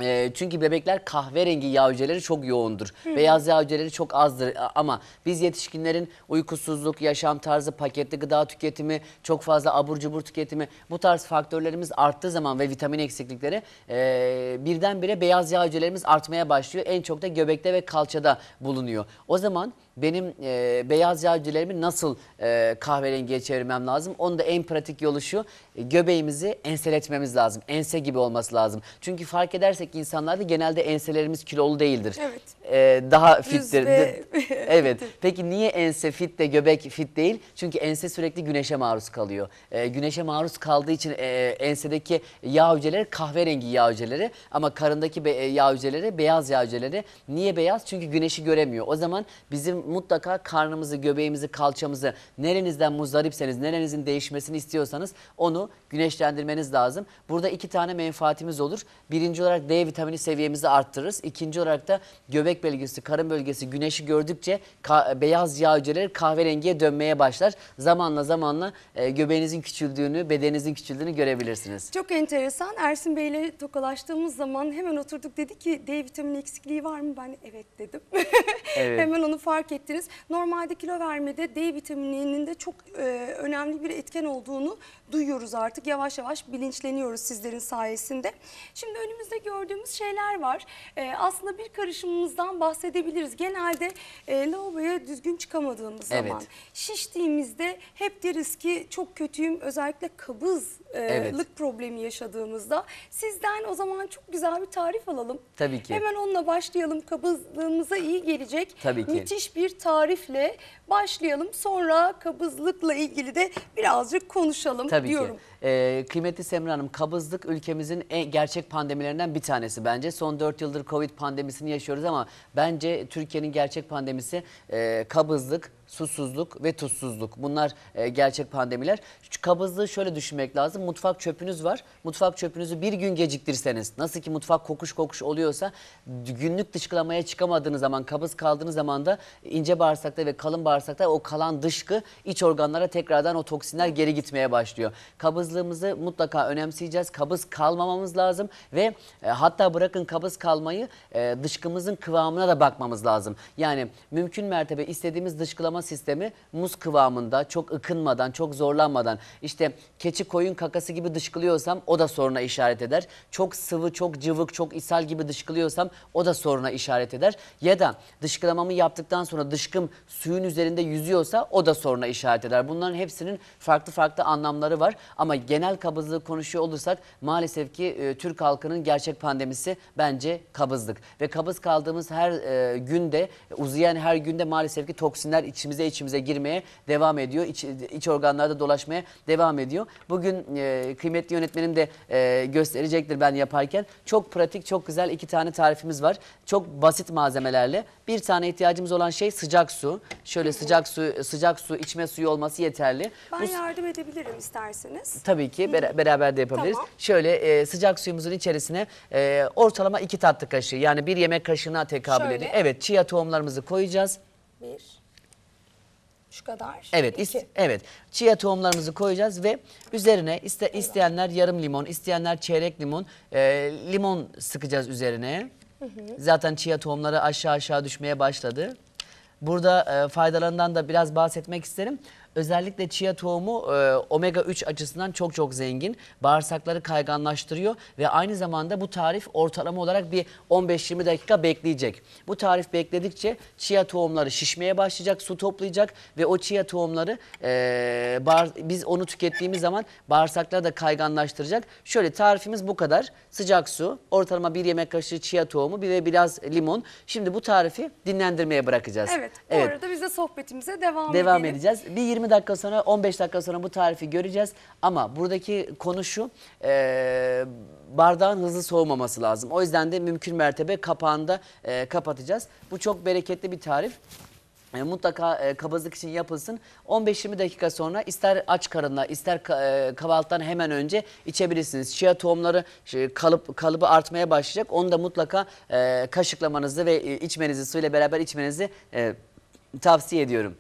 E, çünkü bebekler kahverengi yağ hücreleri çok yoğundur. Hı. Beyaz yağ hücreleri çok azdır ama biz yetişkinlerin uykusuzluk, yaşam tarzı, paketli gıda tüketimi, çok fazla abur cubur tüketimi bu tarz faktörlerimiz arttığı zaman ve vitamin eksiklikleri e, birdenbire beyaz yağ hücrelerimiz artmaya başlıyor. En çok da göbekte ve kalçada bulunuyor. O zaman benim e, beyaz yağcılarımı nasıl e, kahverengiye çevirmem lazım? Onun da en pratik yolu şu e, göbeğimizi enseletmemiz lazım. Ense gibi olması lazım. Çünkü fark edersek insanlarda genelde enselerimiz kilolu değildir. Evet. E, daha fittir. Ve... evet. Peki niye ense fit de göbek fit değil? Çünkü ense sürekli güneşe maruz kalıyor. E, güneşe maruz kaldığı için e, ensedeki yağ hücreleri kahverengi yağ hücreleri ama karındaki be, e, yağ hücreleri beyaz yağ hücreleri. Niye beyaz? Çünkü güneşi göremiyor. O zaman bizim mutlaka karnımızı, göbeğimizi, kalçamızı nerenizden muzdaripseniz, nerenizin değişmesini istiyorsanız onu güneşlendirmeniz lazım. Burada iki tane menfaatimiz olur. Birinci olarak D vitamini seviyemizi arttırırız. İkinci olarak da göbek bölgesi, karın bölgesi güneşi gördükçe beyaz yağ hücreleri kahverengiye dönmeye başlar. Zamanla zamanla e, göbeğinizin küçüldüğünü, bedeninizin küçüldüğünü görebilirsiniz. Çok enteresan. Ersin Bey ile tokalaştığımız zaman hemen oturduk dedi ki D vitamini eksikliği var mı? Ben evet dedim. Evet. hemen onu fark ettim ettiniz. Normalde kilo vermede D vitamininin de çok e, önemli bir etken olduğunu duyuyoruz artık. Yavaş yavaş bilinçleniyoruz sizlerin sayesinde. Şimdi önümüzde gördüğümüz şeyler var. E, aslında bir karışımımızdan bahsedebiliriz. Genelde e, lavaboya düzgün çıkamadığımız evet. zaman şiştiğimizde hep deriz ki çok kötüyüm özellikle kabızlık e, evet. problemi yaşadığımızda. Sizden o zaman çok güzel bir tarif alalım. Tabii ki. Hemen onunla başlayalım. Kabızlığımıza iyi gelecek. Tabii ki. Müthiş bir bir tarifle başlayalım. Sonra kabızlıkla ilgili de birazcık konuşalım Tabii diyorum. Ki. Ee, kıymetli Semra Hanım kabızlık ülkemizin en gerçek pandemilerinden bir tanesi bence. Son 4 yıldır Covid pandemisini yaşıyoruz ama bence Türkiye'nin gerçek pandemisi e, kabızlık, susuzluk ve tuzsuzluk. Bunlar e, gerçek pandemiler. Şu kabızlığı şöyle düşünmek lazım. Mutfak çöpünüz var. Mutfak çöpünüzü bir gün geciktirseniz, nasıl ki mutfak kokuş kokuş oluyorsa günlük dışkılamaya çıkamadığınız zaman, kabız kaldığınız zaman da ince bağırsakta ve kalın bağırsakta o kalan dışkı iç organlara tekrardan o toksinler geri gitmeye başlıyor. Kabızlığımızı mutlaka önemseyeceğiz. Kabız kalmamamız lazım ve e, hatta bırakın kabız kalmayı e, dışkımızın kıvamına da bakmamız lazım. Yani mümkün mertebe istediğimiz dışkılama hazırlama sistemi muz kıvamında çok ıkınmadan, çok zorlanmadan işte keçi koyun kakası gibi dışkılıyorsam o da soruna işaret eder. Çok sıvı, çok cıvık, çok ishal gibi dışkılıyorsam o da soruna işaret eder. Ya da dışkılamamı yaptıktan sonra dışkım suyun üzerinde yüzüyorsa o da soruna işaret eder. Bunların hepsinin farklı farklı anlamları var ama genel kabızlığı konuşuyor olursak maalesef ki e, Türk halkının gerçek pandemisi bence kabızlık ve kabız kaldığımız her e, günde uzayan her günde maalesef ki toksinler içimizde içimize içimize girmeye devam ediyor. İç, iç organlarda dolaşmaya devam ediyor. Bugün e, kıymetli yönetmenim de e, gösterecektir ben yaparken. Çok pratik, çok güzel iki tane tarifimiz var. Çok basit malzemelerle. Bir tane ihtiyacımız olan şey sıcak su. Şöyle sıcak su, sıcak su, içme suyu olması yeterli. Ben Bu, yardım edebilirim isterseniz. Tabii ki ber beraber de yapabiliriz. Tamam. Şöyle e, sıcak suyumuzun içerisine e, ortalama iki tatlı kaşığı yani bir yemek kaşığına tekabül ediyor. Evet chia tohumlarımızı koyacağız. Bir. Şu kadar. Evet, is, evet. Chia tohumlarımızı koyacağız ve üzerine iste, isteyenler yarım limon, isteyenler çeyrek limon, e, limon sıkacağız üzerine. Hı hı. Zaten chia tohumları aşağı aşağı düşmeye başladı. Burada e, faydalarından da biraz bahsetmek isterim. Özellikle chia tohumu e, omega 3 açısından çok çok zengin. Bağırsakları kayganlaştırıyor ve aynı zamanda bu tarif ortalama olarak bir 15-20 dakika bekleyecek. Bu tarif bekledikçe chia tohumları şişmeye başlayacak, su toplayacak ve o chia tohumları e, bağır, biz onu tükettiğimiz zaman bağırsakları da kayganlaştıracak. Şöyle tarifimiz bu kadar. Sıcak su, ortalama bir yemek kaşığı chia tohumu bir ve biraz limon. Şimdi bu tarifi dinlendirmeye bırakacağız. Evet, bu evet. arada biz de sohbetimize devam, devam edelim. Devam edeceğiz. Bir 20 20 dakika sonra 15 dakika sonra bu tarifi göreceğiz. Ama buradaki konu şu e, bardağın hızlı soğumaması lazım. O yüzden de mümkün mertebe kapağında e, kapatacağız. Bu çok bereketli bir tarif. E, mutlaka e, kabızlık için yapılsın. 15-20 dakika sonra ister aç karınla ister e, kahvaltıdan hemen önce içebilirsiniz. Chia tohumları şey, kalıp kalıbı artmaya başlayacak. Onu da mutlaka e, kaşıklamanızı ve e, içmenizi suyla beraber içmenizi e, tavsiye ediyorum.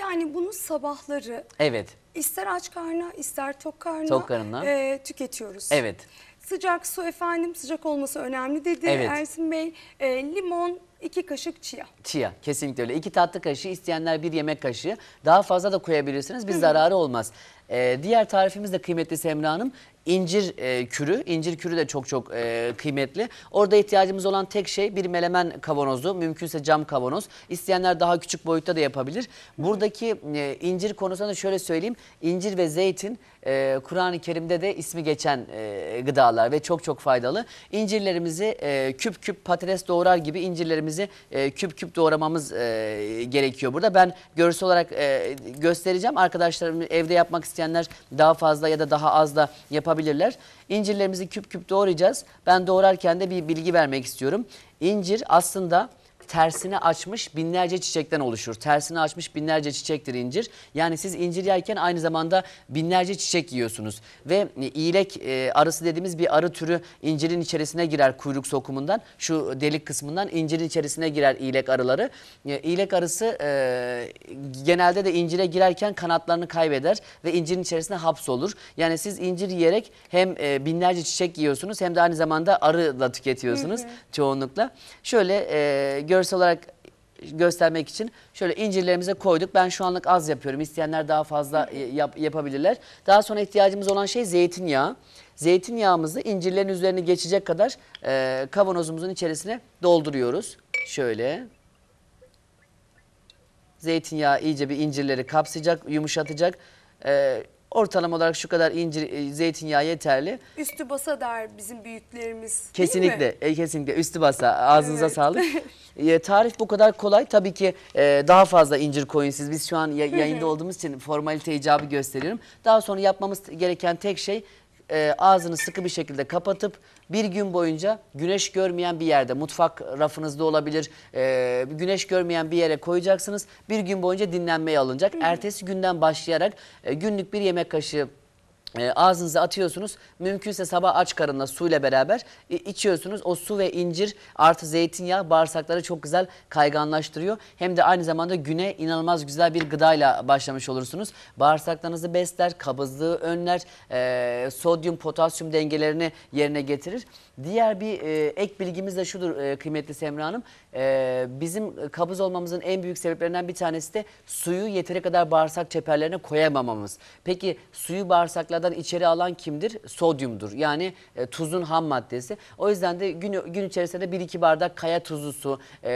Yani bunu sabahları Evet. ister aç karna ister tok karna Tok e, tüketiyoruz. Evet. Sıcak su efendim sıcak olması önemli dedi Evet. Ersin Bey. E, limon iki kaşık çiya. Çiya kesinlikle öyle. İki tatlı kaşığı isteyenler bir yemek kaşığı. Daha fazla da koyabilirsiniz. Bir zararı olmaz. Ee, diğer tarifimiz de kıymetli Semra Hanım incir e, kürü. İncir kürü de çok çok e, kıymetli. Orada ihtiyacımız olan tek şey bir melemen kavanozu. Mümkünse cam kavanoz. İsteyenler daha küçük boyutta da yapabilir. Buradaki e, incir konusunda şöyle söyleyeyim. İncir ve zeytin e, Kur'an-ı Kerim'de de ismi geçen e, gıdalar ve çok çok faydalı. İncirlerimizi e, küp küp patates doğrar gibi incirlerimizi e, küp küp doğramamız e, gerekiyor burada. Ben görsel olarak e, göstereceğim. Arkadaşlarım evde yapmak isteyenler daha fazla ya da daha az da yapabilirler. İncirlerimizi küp küp doğrayacağız. Ben doğrarken de bir bilgi vermek istiyorum. İncir aslında tersini açmış binlerce çiçekten oluşur. Tersini açmış binlerce çiçektir incir. Yani siz incir yerken aynı zamanda binlerce çiçek yiyorsunuz. Ve e, iğlek e, arısı dediğimiz bir arı türü incirin içerisine girer kuyruk sokumundan. Şu delik kısmından incirin içerisine girer iğlek arıları. E, arısı e, genelde de incire girerken kanatlarını kaybeder ve incirin içerisine hapsolur. Yani siz incir yiyerek hem e, binlerce çiçek yiyorsunuz hem de aynı zamanda arı da tüketiyorsunuz hı hı. çoğunlukla. Şöyle e, gör görsel olarak göstermek için şöyle incirlerimize koyduk. Ben şu anlık az yapıyorum. İsteyenler daha fazla e, yap, yapabilirler. Daha sonra ihtiyacımız olan şey zeytinyağı. Zeytinyağımızı incirlerin üzerine geçecek kadar e, kavanozumuzun içerisine dolduruyoruz. Şöyle. Zeytinyağı iyice bir incirleri kapsayacak, yumuşatacak. E, Ortalama olarak şu kadar incir, e, zeytinyağı yeterli. Üstü basa der bizim büyüklerimiz. Kesinlikle, e, kesinlikle üstü basa. Ağzınıza Evet. sağlık. E, tarif bu kadar kolay. Tabii ki e, daha fazla incir koyun siz. Biz şu an yayında olduğumuz için formalite icabı gösteriyorum. Daha sonra yapmamız gereken tek şey e, ağzını sıkı bir şekilde kapatıp bir gün boyunca güneş görmeyen bir yerde mutfak rafınızda olabilir e, güneş görmeyen bir yere koyacaksınız. Bir gün boyunca dinlenmeye alınacak. Ertesi günden başlayarak e, günlük bir yemek kaşığı e, ağzınıza atıyorsunuz. Mümkünse sabah aç karınla suyla beraber e, içiyorsunuz. O su ve incir artı zeytinyağı bağırsakları çok güzel kayganlaştırıyor. Hem de aynı zamanda güne inanılmaz güzel bir gıdayla başlamış olursunuz. Bağırsaklarınızı besler, kabızlığı önler, e, sodyum, potasyum dengelerini yerine getirir. Diğer bir e, ek bilgimiz de şudur e, kıymetli Semra Hanım. E, bizim e, kabız olmamızın en büyük sebeplerinden bir tanesi de suyu yeteri kadar bağırsak çeperlerine koyamamamız. Peki suyu bağırsaklardan içeri alan kimdir? Sodyumdur. Yani e, tuzun ham maddesi. O yüzden de gün, gün içerisinde bir iki bardak kaya tuzlu su, e,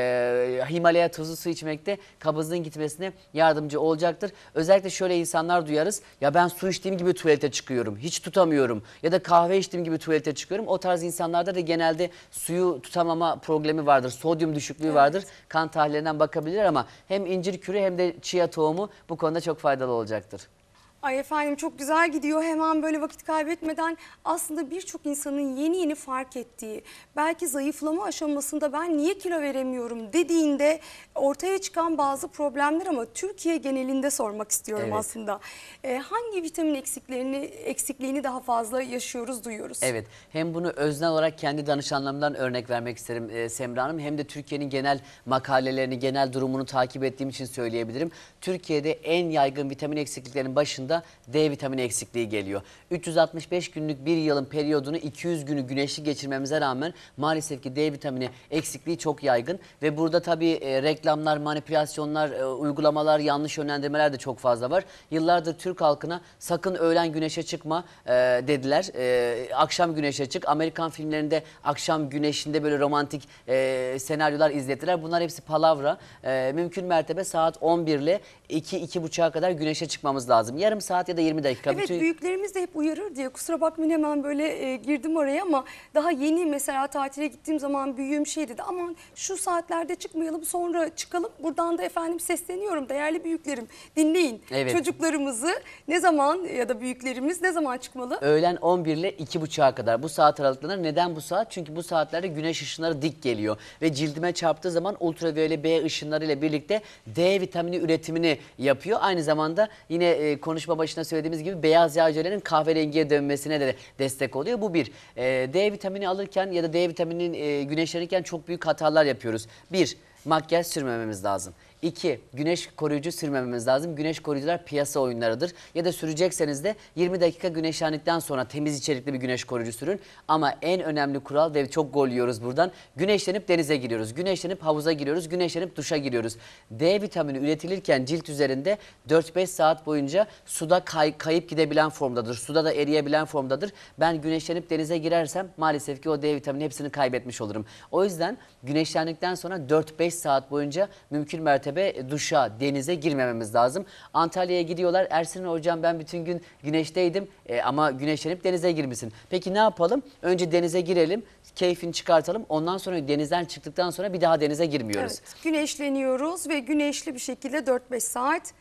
Himalaya tuzlu su içmekte kabızlığın gitmesine yardımcı olacaktır. Özellikle şöyle insanlar duyarız. Ya ben su içtiğim gibi tuvalete çıkıyorum. Hiç tutamıyorum. Ya da kahve içtiğim gibi tuvalete çıkıyorum. O tarz insanlar insanlarda da genelde suyu tutamama problemi vardır. Sodyum düşüklüğü evet. vardır. Kan tahlilinden bakabilir ama hem incir kürü hem de chia tohumu bu konuda çok faydalı olacaktır. Ay efendim çok güzel gidiyor hemen böyle vakit kaybetmeden aslında birçok insanın yeni yeni fark ettiği belki zayıflama aşamasında ben niye kilo veremiyorum dediğinde ortaya çıkan bazı problemler ama Türkiye genelinde sormak istiyorum evet. aslında. E, hangi vitamin eksiklerini eksikliğini daha fazla yaşıyoruz, duyuyoruz? Evet. Hem bunu öznel olarak kendi danışanlarımdan örnek vermek isterim e, Semra Hanım. Hem de Türkiye'nin genel makalelerini, genel durumunu takip ettiğim için söyleyebilirim. Türkiye'de en yaygın vitamin eksikliklerinin başında D vitamini eksikliği geliyor. 365 günlük bir yılın periyodunu 200 günü güneşli geçirmemize rağmen maalesef ki D vitamini eksikliği çok yaygın ve burada tabii e, reklam reklamlar, manipülasyonlar, e, uygulamalar, yanlış yönlendirmeler de çok fazla var. Yıllardır Türk halkına sakın öğlen güneşe çıkma e, dediler. E, akşam güneşe çık. Amerikan filmlerinde akşam güneşinde böyle romantik e, senaryolar izlettiler. Bunlar hepsi palavra. E, mümkün mertebe saat 11 ile 2 iki, 2.30'a kadar güneşe çıkmamız lazım. Yarım saat ya da 20 dakika. Evet bütün... büyüklerimiz de hep uyarır diye kusura bakmayın hemen böyle e, girdim oraya ama daha yeni mesela tatile gittiğim zaman büyüğüm şey dedi aman şu saatlerde çıkmayalım sonra çıkalım. Buradan da efendim sesleniyorum değerli büyüklerim dinleyin evet. çocuklarımızı ne zaman ya da büyüklerimiz ne zaman çıkmalı? Öğlen 11 ile 2.30'a kadar bu saat aralıklarında neden bu saat? Çünkü bu saatlerde güneş ışınları dik geliyor ve cildime çarptığı zaman ultraviyole B ışınlarıyla birlikte D vitamini üretimini yapıyor. Aynı zamanda yine e, konuşma başına söylediğimiz gibi beyaz yağ hücrelerinin kahverengiye dönmesine de destek oluyor. Bu bir. E, D vitamini alırken ya da D vitamininin e, güneşlenirken çok büyük hatalar yapıyoruz. Bir, makyaj sürmememiz lazım. 2. Güneş koruyucu sürmememiz lazım. Güneş koruyucular piyasa oyunlarıdır. Ya da sürecekseniz de 20 dakika güneşlendikten sonra temiz içerikli bir güneş koruyucu sürün. Ama en önemli kural ve çok gol yiyoruz buradan. Güneşlenip denize giriyoruz. Güneşlenip havuza giriyoruz. Güneşlenip duşa giriyoruz. D vitamini üretilirken cilt üzerinde 4-5 saat boyunca suda kay kayıp gidebilen formdadır. Suda da eriyebilen formdadır. Ben güneşlenip denize girersem maalesef ki o D vitamini hepsini kaybetmiş olurum. O yüzden güneşlendikten sonra 4-5 saat boyunca mümkün mertebe münasebe duşa, denize girmememiz lazım. Antalya'ya gidiyorlar. Ersin hocam ben bütün gün güneşteydim e, ama güneşlenip denize girmişsin. Peki ne yapalım? Önce denize girelim, keyfini çıkartalım. Ondan sonra denizden çıktıktan sonra bir daha denize girmiyoruz. Evet, güneşleniyoruz ve güneşli bir şekilde 4-5 saat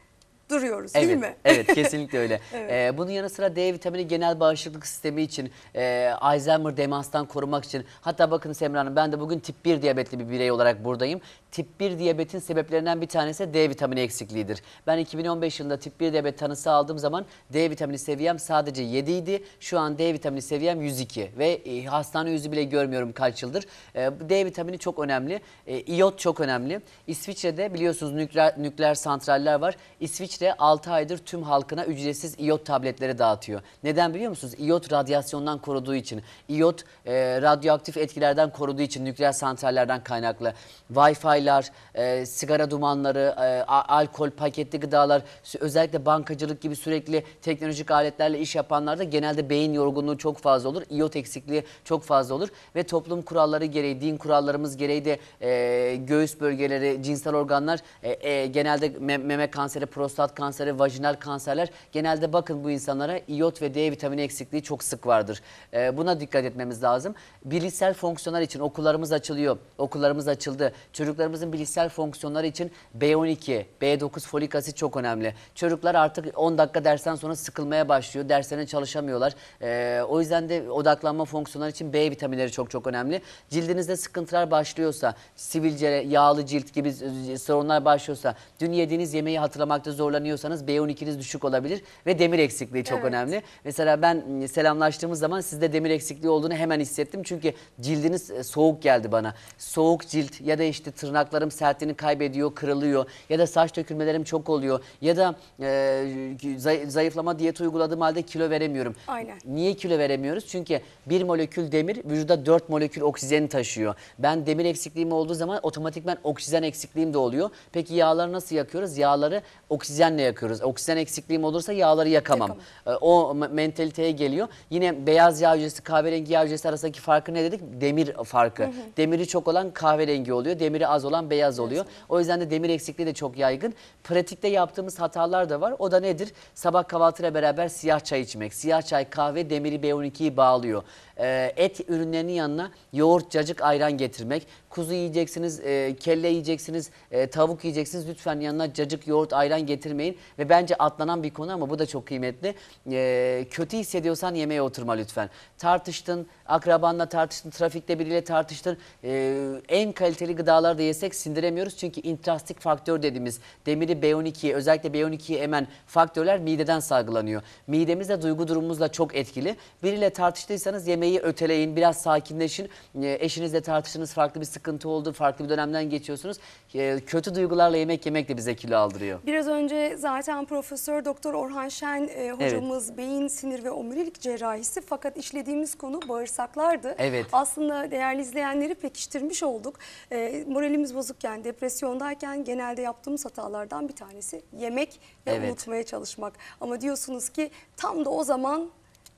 duruyoruz evet, değil mi? Evet kesinlikle öyle. evet. Ee, bunun yanı sıra D vitamini genel bağışıklık sistemi için, e, Alzheimer demanstan korumak için hatta bakın Semra Hanım ben de bugün tip 1 diyabetli bir birey olarak buradayım. Tip 1 diyabetin sebeplerinden bir tanesi D vitamini eksikliğidir. Ben 2015 yılında tip 1 diyabet tanısı aldığım zaman D vitamini seviyem sadece 7 idi. Şu an D vitamini seviyem 102 ve e, hastane yüzü bile görmüyorum kaç yıldır. E, D vitamini çok önemli. E, iot çok önemli. İsviçre'de biliyorsunuz nükleer, nükleer santraller var. İsviçre İsviçre 6 aydır tüm halkına ücretsiz iot tabletleri dağıtıyor. Neden biliyor musunuz? İot radyasyondan koruduğu için, iot e, radyoaktif etkilerden koruduğu için, nükleer santrallerden kaynaklı. Wi-Fi'lar, e, sigara dumanları, e, alkol, paketli gıdalar, özellikle bankacılık gibi sürekli teknolojik aletlerle iş yapanlarda genelde beyin yorgunluğu çok fazla olur. iot eksikliği çok fazla olur ve toplum kuralları gereği, din kurallarımız gereği de e, göğüs bölgeleri, cinsel organlar e, e, genelde me meme kanseri, prostat prostat kanseri, vajinal kanserler genelde bakın bu insanlara iot ve D vitamini eksikliği çok sık vardır. E, buna dikkat etmemiz lazım. Bilişsel fonksiyonlar için okullarımız açılıyor. Okullarımız açıldı. Çocuklarımızın bilişsel fonksiyonları için B12, B9 folik asit çok önemli. Çocuklar artık 10 dakika dersten sonra sıkılmaya başlıyor. Derslerine çalışamıyorlar. E, o yüzden de odaklanma fonksiyonları için B vitaminleri çok çok önemli. Cildinizde sıkıntılar başlıyorsa, sivilce, yağlı cilt gibi sorunlar başlıyorsa, dün yediğiniz yemeği hatırlamakta zorlanıyorsunuz zorlanıyorsanız B12'niz düşük olabilir ve demir eksikliği çok Evet. önemli. Mesela ben ıı, selamlaştığımız zaman sizde demir eksikliği olduğunu hemen hissettim. Çünkü cildiniz ıı, soğuk geldi bana. Soğuk cilt ya da işte tırnaklarım sertliğini kaybediyor, kırılıyor ya da saç dökülmelerim çok oluyor ya da e, zayıflama diyeti uyguladığım halde kilo veremiyorum. Aynen. Niye kilo veremiyoruz? Çünkü bir molekül demir vücuda dört molekül oksijeni taşıyor. Ben demir eksikliğim olduğu zaman otomatikman oksijen eksikliğim de oluyor. Peki yağları nasıl yakıyoruz? Yağları oksijen oksijenle yakıyoruz. Oksijen eksikliğim olursa yağları yakamam. yakamam. E, o mentaliteye geliyor. Yine beyaz yağ hücresi kahverengi yağ hücresi arasındaki farkı ne dedik? Demir farkı. Hı hı. Demiri çok olan kahverengi oluyor. Demiri az olan beyaz oluyor. Evet. O yüzden de demir eksikliği de çok yaygın. Pratikte yaptığımız hatalar da var. O da nedir? Sabah kahvaltıyla beraber siyah çay içmek. Siyah çay, kahve demiri B12'yi bağlıyor. Ee, et ürünlerinin yanına yoğurt, cacık, ayran getirmek. Kuzu yiyeceksiniz, e, kelle yiyeceksiniz, e, tavuk yiyeceksiniz. Lütfen yanına cacık, yoğurt, ayran getirmeyin. Ve bence atlanan bir konu ama bu da çok kıymetli. Ee, kötü hissediyorsan yemeğe oturma lütfen. Tartıştın, akrabanla tartıştın, trafikte biriyle tartıştın. Ee, en kaliteli gıdalar da yesek sindiremiyoruz. Çünkü intrastik faktör dediğimiz demiri b 12 özellikle B12'yi emen faktörler mideden salgılanıyor. Midemiz de duygu durumumuzla çok etkili. Biriyle tartıştıysanız yemeğe yemeği öteleyin, biraz sakinleşin. Ee, eşinizle tartışınız, farklı bir sıkıntı oldu, farklı bir dönemden geçiyorsunuz. Ee, kötü duygularla yemek yemek de bize kilo aldırıyor. Biraz önce zaten Profesör Doktor Orhan Şen e, hocamız evet. beyin, sinir ve omurilik cerrahisi fakat işlediğimiz konu bağırsaklardı. Evet. Aslında değerli izleyenleri pekiştirmiş olduk. E, moralimiz bozukken, depresyondayken genelde yaptığımız hatalardan bir tanesi yemek ve evet. unutmaya çalışmak. Ama diyorsunuz ki tam da o zaman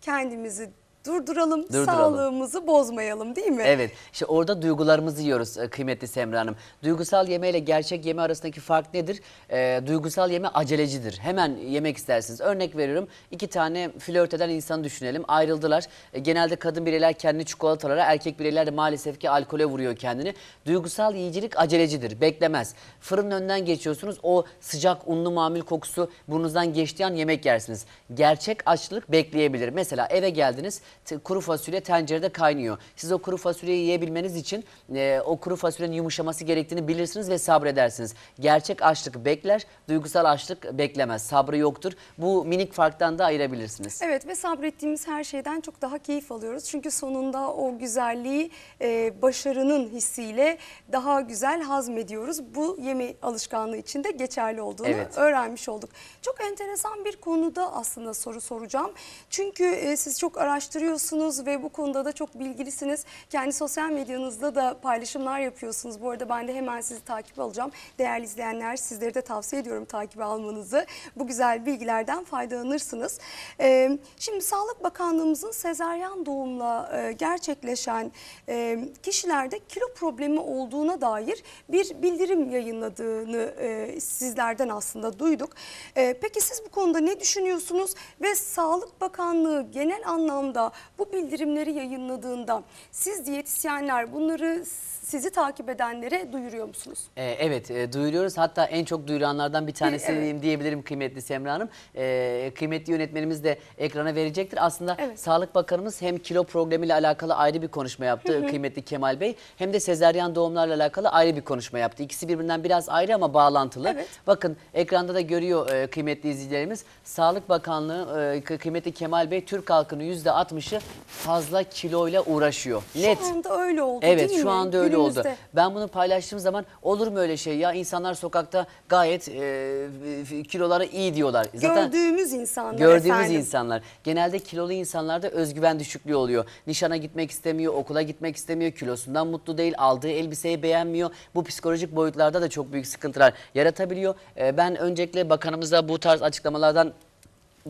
kendimizi durduralım, durduralım. sağlığımızı bozmayalım değil mi? Evet işte orada duygularımızı yiyoruz e, kıymetli Semra Hanım. Duygusal yeme ile gerçek yeme arasındaki fark nedir? E, duygusal yeme acelecidir. Hemen yemek istersiniz. Örnek veriyorum iki tane flört eden insan düşünelim. Ayrıldılar. E, genelde kadın bireyler kendini çikolatalara, erkek bireyler de maalesef ki alkole vuruyor kendini. Duygusal yiyicilik acelecidir. Beklemez. Fırının önden geçiyorsunuz. O sıcak unlu mamül kokusu burnunuzdan geçtiği an yemek yersiniz. Gerçek açlık bekleyebilir. Mesela eve geldiniz kuru fasulye tencerede kaynıyor. Siz o kuru fasulyeyi yiyebilmeniz için e, o kuru fasulyenin yumuşaması gerektiğini bilirsiniz ve sabredersiniz. Gerçek açlık bekler, duygusal açlık beklemez. Sabrı yoktur. Bu minik farktan da ayırabilirsiniz. Evet ve sabrettiğimiz her şeyden çok daha keyif alıyoruz. Çünkü sonunda o güzelliği e, başarının hissiyle daha güzel hazmediyoruz. Bu yeme alışkanlığı için de geçerli olduğunu evet. öğrenmiş olduk. Çok enteresan bir konuda aslında soru soracağım. Çünkü e, siz çok araştırıyorsunuz araştırıyorsunuz ve bu konuda da çok bilgilisiniz. Kendi sosyal medyanızda da paylaşımlar yapıyorsunuz. Bu arada ben de hemen sizi takip alacağım. Değerli izleyenler sizlere de tavsiye ediyorum takip almanızı. Bu güzel bilgilerden faydalanırsınız. Ee, şimdi Sağlık Bakanlığımızın sezaryen doğumla e, gerçekleşen e, kişilerde kilo problemi olduğuna dair bir bildirim yayınladığını e, sizlerden aslında duyduk. peki siz bu konuda ne düşünüyorsunuz ve Sağlık Bakanlığı genel anlamda bu bildirimleri yayınladığında siz diyetisyenler bunları sizi takip edenlere duyuruyor musunuz? E, evet e, duyuruyoruz. Hatta en çok duyuranlardan bir tanesi evet. diyebilirim kıymetli Semra Hanım. E, kıymetli yönetmenimiz de ekrana verecektir. Aslında evet. Sağlık Bakanımız hem kilo problemiyle alakalı ayrı bir konuşma yaptı hı hı. kıymetli Kemal Bey. Hem de sezeryan doğumlarla alakalı ayrı bir konuşma yaptı. İkisi birbirinden biraz ayrı ama bağlantılı. Evet. Bakın ekranda da görüyor e, kıymetli izleyicilerimiz. Sağlık Bakanlığı e, kıymetli Kemal Bey Türk halkının %60'ı fazla kiloyla uğraşıyor. Şu anda öyle oldu evet, değil mi? Evet şu anda öyle öyle oldu. Ben bunu paylaştığım zaman olur mu öyle şey ya insanlar sokakta gayet e, e, kiloları iyi diyorlar. Zaten Gördüğümüz insanlar gördüğümüz efendim. insanlar genelde kilolu insanlarda özgüven düşüklüğü oluyor. Nişana gitmek istemiyor, okula gitmek istemiyor, kilosundan mutlu değil, aldığı elbiseyi beğenmiyor. Bu psikolojik boyutlarda da çok büyük sıkıntılar yaratabiliyor. E, ben öncelikle bakanımıza bu tarz açıklamalardan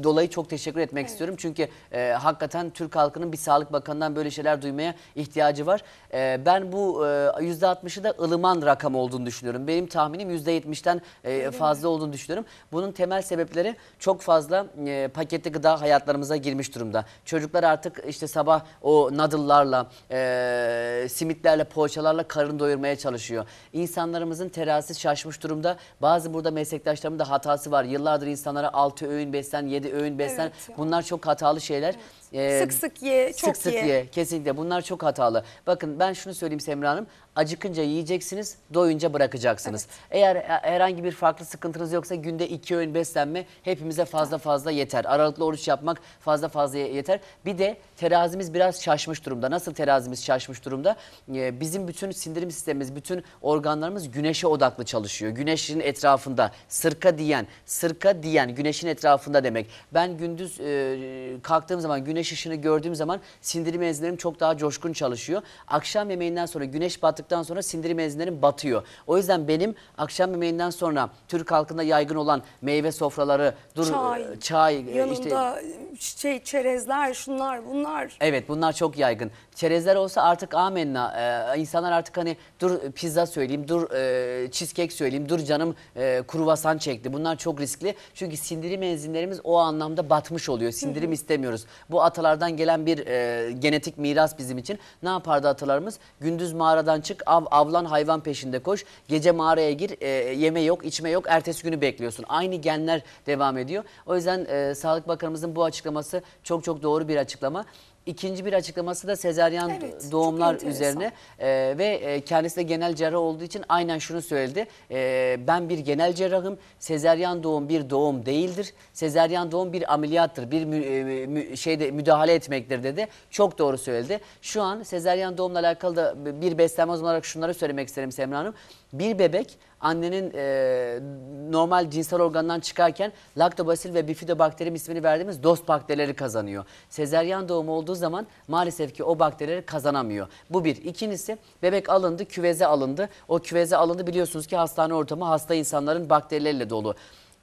dolayı çok teşekkür etmek evet. istiyorum. Çünkü e, hakikaten Türk halkının bir Sağlık Bakanı'ndan böyle şeyler duymaya ihtiyacı var. E, ben bu e, %60'ı da ılıman rakam olduğunu düşünüyorum. Benim tahminim %70'den e, fazla mi? olduğunu düşünüyorum. Bunun temel sebepleri çok fazla e, paketli gıda hayatlarımıza girmiş durumda. Çocuklar artık işte sabah o noodle'larla, e, simitlerle, poğaçalarla karın doyurmaya çalışıyor. İnsanlarımızın terasi şaşmış durumda. Bazı burada meslektaşlarımın da hatası var. Yıllardır insanlara altı öğün beslen, 7 yemedi, öğün beslen. Evet Bunlar çok hatalı şeyler. Evet. Ee, sık sık ye, ee, çok sık sık ye. ye. Kesinlikle bunlar çok hatalı. Bakın ben şunu söyleyeyim Semra Hanım acıkınca yiyeceksiniz, doyunca bırakacaksınız. Eğer herhangi bir farklı sıkıntınız yoksa günde iki öğün beslenme hepimize fazla fazla yeter. Aralıklı oruç yapmak fazla fazla yeter. Bir de terazimiz biraz şaşmış durumda. Nasıl terazimiz şaşmış durumda? Ee, bizim bütün sindirim sistemimiz, bütün organlarımız güneşe odaklı çalışıyor. Güneşin etrafında, sırka diyen, sırka diyen güneşin etrafında demek. Ben gündüz e, kalktığım zaman, güneş ışını gördüğüm zaman sindirim enzilerim çok daha coşkun çalışıyor. Akşam yemeğinden sonra güneş battık battıktan sonra sindirim enzimlerim batıyor. O yüzden benim akşam yemeğinden sonra Türk halkında yaygın olan meyve sofraları, dur çay, e, çay e, yanında işte, şey çerezler, şunlar, bunlar. Evet, bunlar çok yaygın. Çerezler olsa artık amenna. Ee, insanlar artık hani dur pizza söyleyeyim, dur e, cheesecake söyleyeyim, dur canım e, kruvasan çekti. Bunlar çok riskli. Çünkü sindirim enzimlerimiz o anlamda batmış oluyor. Sindirim istemiyoruz. Bu atalardan gelen bir e, genetik miras bizim için. Ne yapardı atalarımız? Gündüz mağaradan çık çık, av, avlan hayvan peşinde koş. Gece mağaraya gir, e, yeme yok, içme yok. Ertesi günü bekliyorsun. Aynı genler devam ediyor. O yüzden e, Sağlık Bakanımızın bu açıklaması çok çok doğru bir açıklama. İkinci bir açıklaması da sezaryen Evet, doğumlar üzerine Ee, ve e, kendisi de genel cerrah olduğu için aynen şunu söyledi. Ee, ben bir genel cerrahım. Sezaryen doğum bir doğum değildir. Sezaryen doğum bir ameliyattır. Bir mü- e, mü- şeyde müdahale etmektir dedi. Çok doğru söyledi. Şu an sezaryen doğumla alakalı da bir beslenme olarak şunları söylemek isterim Semra Hanım. Bir bebek annenin e, normal cinsel organdan çıkarken laktobasil ve bifidobakterim ismini verdiğimiz dost bakterileri kazanıyor. Sezeryan doğum olduğu zaman maalesef ki o bakterileri kazanamıyor. Bu bir. İkincisi bebek alındı, küveze alındı. O küveze alındı biliyorsunuz ki hastane ortamı hasta insanların bakterilerle dolu.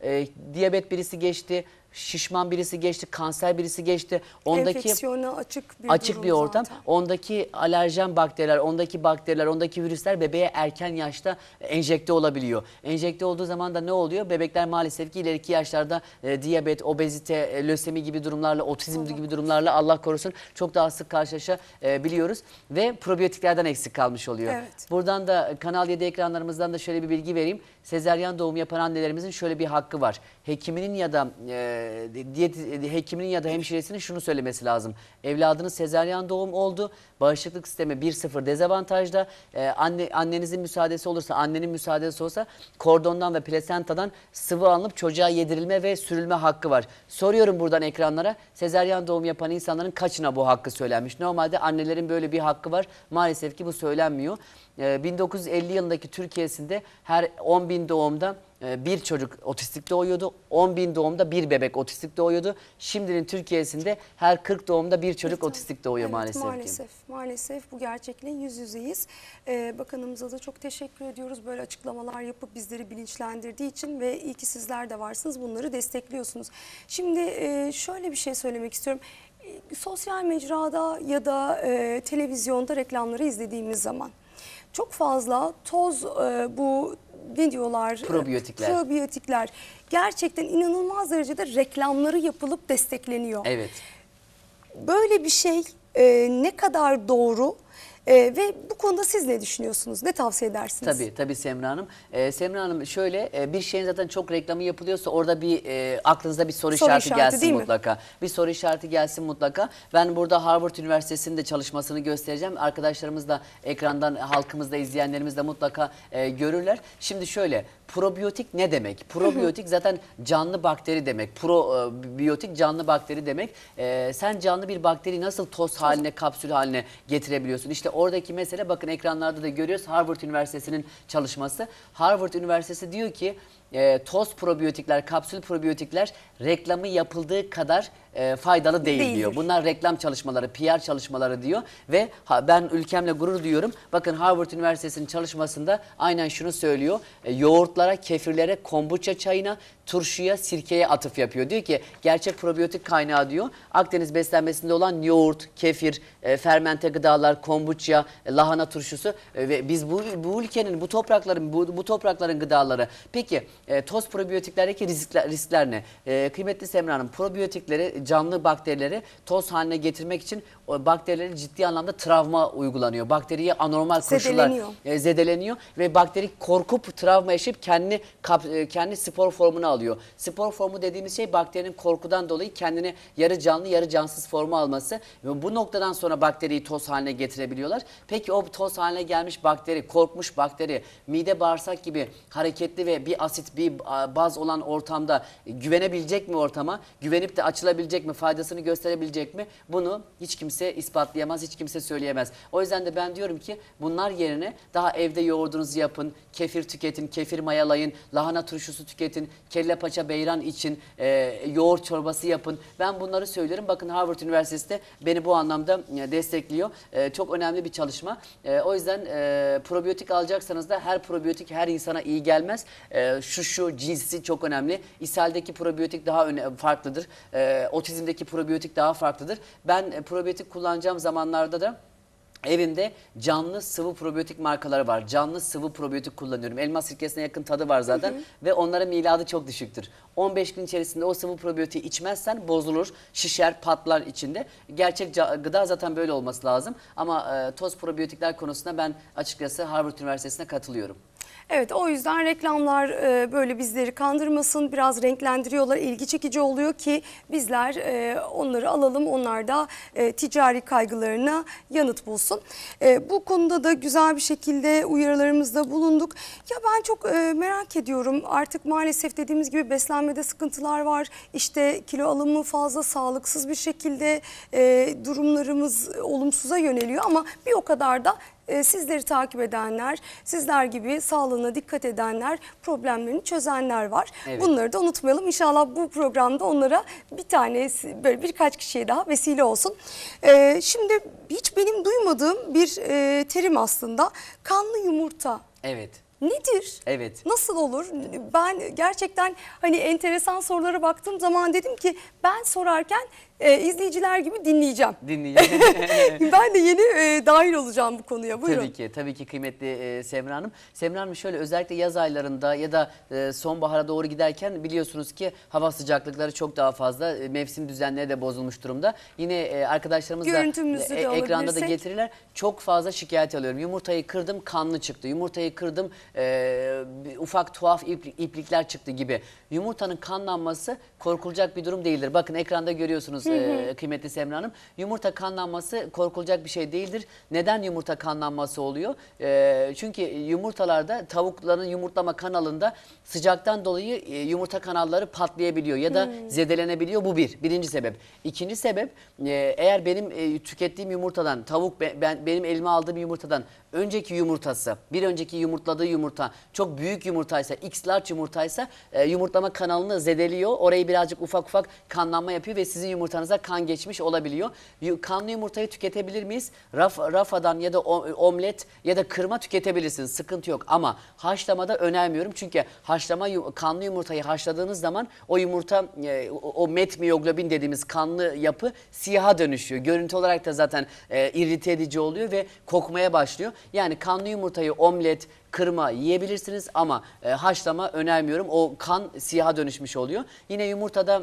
E, diyabet birisi geçti, şişman birisi geçti, kanser birisi geçti. Ondaki Enfeksiyona açık bir açık durum bir ortam. zaten. Ondaki alerjen bakteriler, ondaki bakteriler, ondaki virüsler bebeğe erken yaşta enjekte olabiliyor. Enjekte olduğu zaman da ne oluyor? Bebekler maalesef ki ileriki yaşlarda e, diyabet, obezite, e, lösemi gibi durumlarla, otizm gibi durumlarla Allah korusun çok daha sık karşılaşabiliyoruz e, ve probiyotiklerden eksik kalmış oluyor. Evet. Buradan da Kanal 7 ekranlarımızdan da şöyle bir bilgi vereyim. Sezeryan doğum yapan annelerimizin şöyle bir hakkı var. Hekiminin ya da e, e, diyet e, hekiminin ya da hemşiresinin şunu söylemesi lazım. Evladınız sezeryan doğum oldu. Bağışıklık sistemi 1-0 dezavantajda. E, anne annenizin müsaadesi olursa, annenin müsaadesi olsa kordondan ve plasentadan sıvı alınıp çocuğa yedirilme ve sürülme hakkı var. Soruyorum buradan ekranlara. Sezeryan doğum yapan insanların kaçına bu hakkı söylenmiş? Normalde annelerin böyle bir hakkı var. Maalesef ki bu söylenmiyor. E, 1950 yılındaki Türkiye'sinde her 10 bin doğumda ee, bir çocuk otistik doğuyordu. 10 bin doğumda bir bebek otistik doğuyordu. Şimdinin Türkiye'sinde her 40 doğumda bir çocuk evet, otistik doğuyor evet, maalesef. Maalesef, ki. maalesef bu gerçekliğin yüz yüzeyiz. Ee, bakanımıza da çok teşekkür ediyoruz. Böyle açıklamalar yapıp bizleri bilinçlendirdiği için ve iyi ki sizler de varsınız. Bunları destekliyorsunuz. Şimdi e, şöyle bir şey söylemek istiyorum e, sosyal mecrada ya da e, televizyonda reklamları izlediğimiz zaman çok fazla toz bu ne diyorlar? Probiyotikler. Probiyotikler. Gerçekten inanılmaz derecede reklamları yapılıp destekleniyor. Evet. Böyle bir şey e, ne kadar doğru? E, ve bu konuda siz ne düşünüyorsunuz? Ne tavsiye edersiniz? Tabii tabii Semra Hanım. E, Semra Hanım şöyle e, bir şeyin zaten çok reklamı yapılıyorsa orada bir e, aklınıza bir soru, soru işareti, işareti gelsin mutlaka. Mi? Bir soru işareti gelsin mutlaka. Ben burada Harvard Üniversitesi'nin de çalışmasını göstereceğim. Arkadaşlarımız da ekrandan halkımızda izleyenlerimiz de mutlaka e, görürler. Şimdi şöyle probiyotik ne demek? Probiyotik zaten canlı bakteri demek. Probiyotik e, canlı bakteri demek. E, sen canlı bir bakteri nasıl toz haline, kapsül haline getirebiliyorsun? İşte oradaki mesele bakın ekranlarda da görüyoruz Harvard Üniversitesi'nin çalışması. Harvard Üniversitesi diyor ki e, toz probiyotikler, kapsül probiyotikler reklamı yapıldığı kadar e, faydalı değil Değildir. diyor. Bunlar reklam çalışmaları, PR çalışmaları diyor ve ha, ben ülkemle gurur duyuyorum. Bakın Harvard Üniversitesi'nin çalışmasında aynen şunu söylüyor. E, yoğurtlara, kefirlere, kombuça çayına, turşuya, sirkeye atıf yapıyor. Diyor ki gerçek probiyotik kaynağı diyor. Akdeniz beslenmesinde olan yoğurt, kefir, e, fermente gıdalar, kombuça, e, lahana turşusu e, ve biz bu, bu ülkenin, bu toprakların, bu, bu toprakların gıdaları. Peki e, toz probiyotiklerdeki riskler, riskler ne? E, kıymetli Semra Hanım probiyotikleri canlı bakterileri toz haline getirmek için o bakterileri ciddi anlamda travma uygulanıyor. Bakteriye anormal koşullar zedeleniyor, e, zedeleniyor ve bakteri korkup travma yaşayıp kendi kap, e, kendi spor formunu alıyor. Spor formu dediğimiz şey bakterinin korkudan dolayı kendini yarı canlı yarı cansız formu alması. Ve bu noktadan sonra bakteriyi toz haline getirebiliyorlar. Peki o toz haline gelmiş bakteri, korkmuş bakteri, mide bağırsak gibi hareketli ve bir asit bir baz olan ortamda güvenebilecek mi ortama? Güvenip de açılabilecek mi? Faydasını gösterebilecek mi? Bunu hiç kimse ispatlayamaz, hiç kimse söyleyemez. O yüzden de ben diyorum ki bunlar yerine daha evde yoğurdunuzu yapın, kefir tüketin, kefir mayalayın, lahana turşusu tüketin, kelle paça beyran için e, yoğurt çorbası yapın. Ben bunları söylerim Bakın Harvard Üniversitesi de beni bu anlamda e, destekliyor. E, çok önemli bir çalışma. E, o yüzden e, probiyotik alacaksanız da her probiyotik her insana iyi gelmez. E, şu tutuşu, cinsi çok önemli. İshal'deki probiyotik daha öne, farklıdır. E, otizmdeki probiyotik daha farklıdır. Ben e, probiyotik kullanacağım zamanlarda da Evimde canlı sıvı probiyotik markaları var. Canlı sıvı probiyotik kullanıyorum. Elma sirkesine yakın tadı var zaten hı hı. ve onların miladı çok düşüktür. 15 gün içerisinde o sıvı probiyotiği içmezsen bozulur, şişer, patlar içinde. Gerçek gıda zaten böyle olması lazım ama e, toz probiyotikler konusunda ben açıkçası Harvard Üniversitesi'ne katılıyorum. Evet o yüzden reklamlar e, böyle bizleri kandırmasın biraz renklendiriyorlar ilgi çekici oluyor ki bizler e, onları alalım onlar da e, ticari kaygılarına yanıt bulsun olsun. E, bu konuda da güzel bir şekilde uyarılarımızda bulunduk. Ya ben çok e, merak ediyorum artık maalesef dediğimiz gibi beslenmede sıkıntılar var. İşte kilo alımı fazla sağlıksız bir şekilde e, durumlarımız olumsuza yöneliyor ama bir o kadar da ee, sizleri takip edenler, sizler gibi sağlığına dikkat edenler, problemlerini çözenler var. Evet. Bunları da unutmayalım. İnşallah bu programda onlara bir tane böyle birkaç kişiye daha vesile olsun. E, şimdi hiç benim duymadığım bir e, terim aslında kanlı yumurta. Evet. Nedir? Evet. Nasıl olur? Ben gerçekten hani enteresan sorulara baktığım zaman dedim ki ben sorarken e, izleyiciler gibi dinleyeceğim. Dinleyeceğim. ben de yeni e, dahil olacağım bu konuya. Buyurun. Tabii ki, tabii ki kıymetli e, Semra Hanım. Semra Hanım şöyle özellikle yaz aylarında ya da e, sonbahara doğru giderken biliyorsunuz ki hava sıcaklıkları çok daha fazla. E, mevsim düzenleri de bozulmuş durumda. Yine e, arkadaşlarımız da e, ekranda da getirirler. Çok fazla şikayet alıyorum. Yumurtayı kırdım kanlı çıktı. Yumurtayı kırdım e, ufak tuhaf iplik, iplikler çıktı gibi. Yumurtanın kanlanması korkulacak bir durum değildir. Bakın ekranda görüyorsunuz e, kıymetli Semra Hanım. Yumurta kanlanması korkulacak bir şey değildir. Neden yumurta kanlanması oluyor? Ee, çünkü yumurtalarda tavukların yumurtlama kanalında sıcaktan dolayı e, yumurta kanalları patlayabiliyor ya da zedelenebiliyor. Bu bir. Birinci sebep. İkinci sebep e, eğer benim e, tükettiğim yumurtadan tavuk ben, benim elime aldığım yumurtadan önceki yumurtası bir önceki yumurtladığı yumurta çok büyük yumurtaysa x large yumurtaysa e, yumurtlama kanalını zedeliyor. Orayı birazcık ufak ufak kanlanma yapıyor ve sizin yumurta yumurtanıza kan geçmiş olabiliyor. Kanlı yumurtayı tüketebilir miyiz? Raf, rafadan ya da omlet ya da kırma tüketebilirsiniz. Sıkıntı yok ama haşlamada önermiyorum. Çünkü haşlama kanlı yumurtayı haşladığınız zaman o yumurta e, o metmiyoglobin dediğimiz kanlı yapı siyaha dönüşüyor. Görüntü olarak da zaten e, irrite edici oluyor ve kokmaya başlıyor. Yani kanlı yumurtayı omlet, kırma yiyebilirsiniz ama e, haşlama önermiyorum. O kan siyaha dönüşmüş oluyor. Yine yumurtada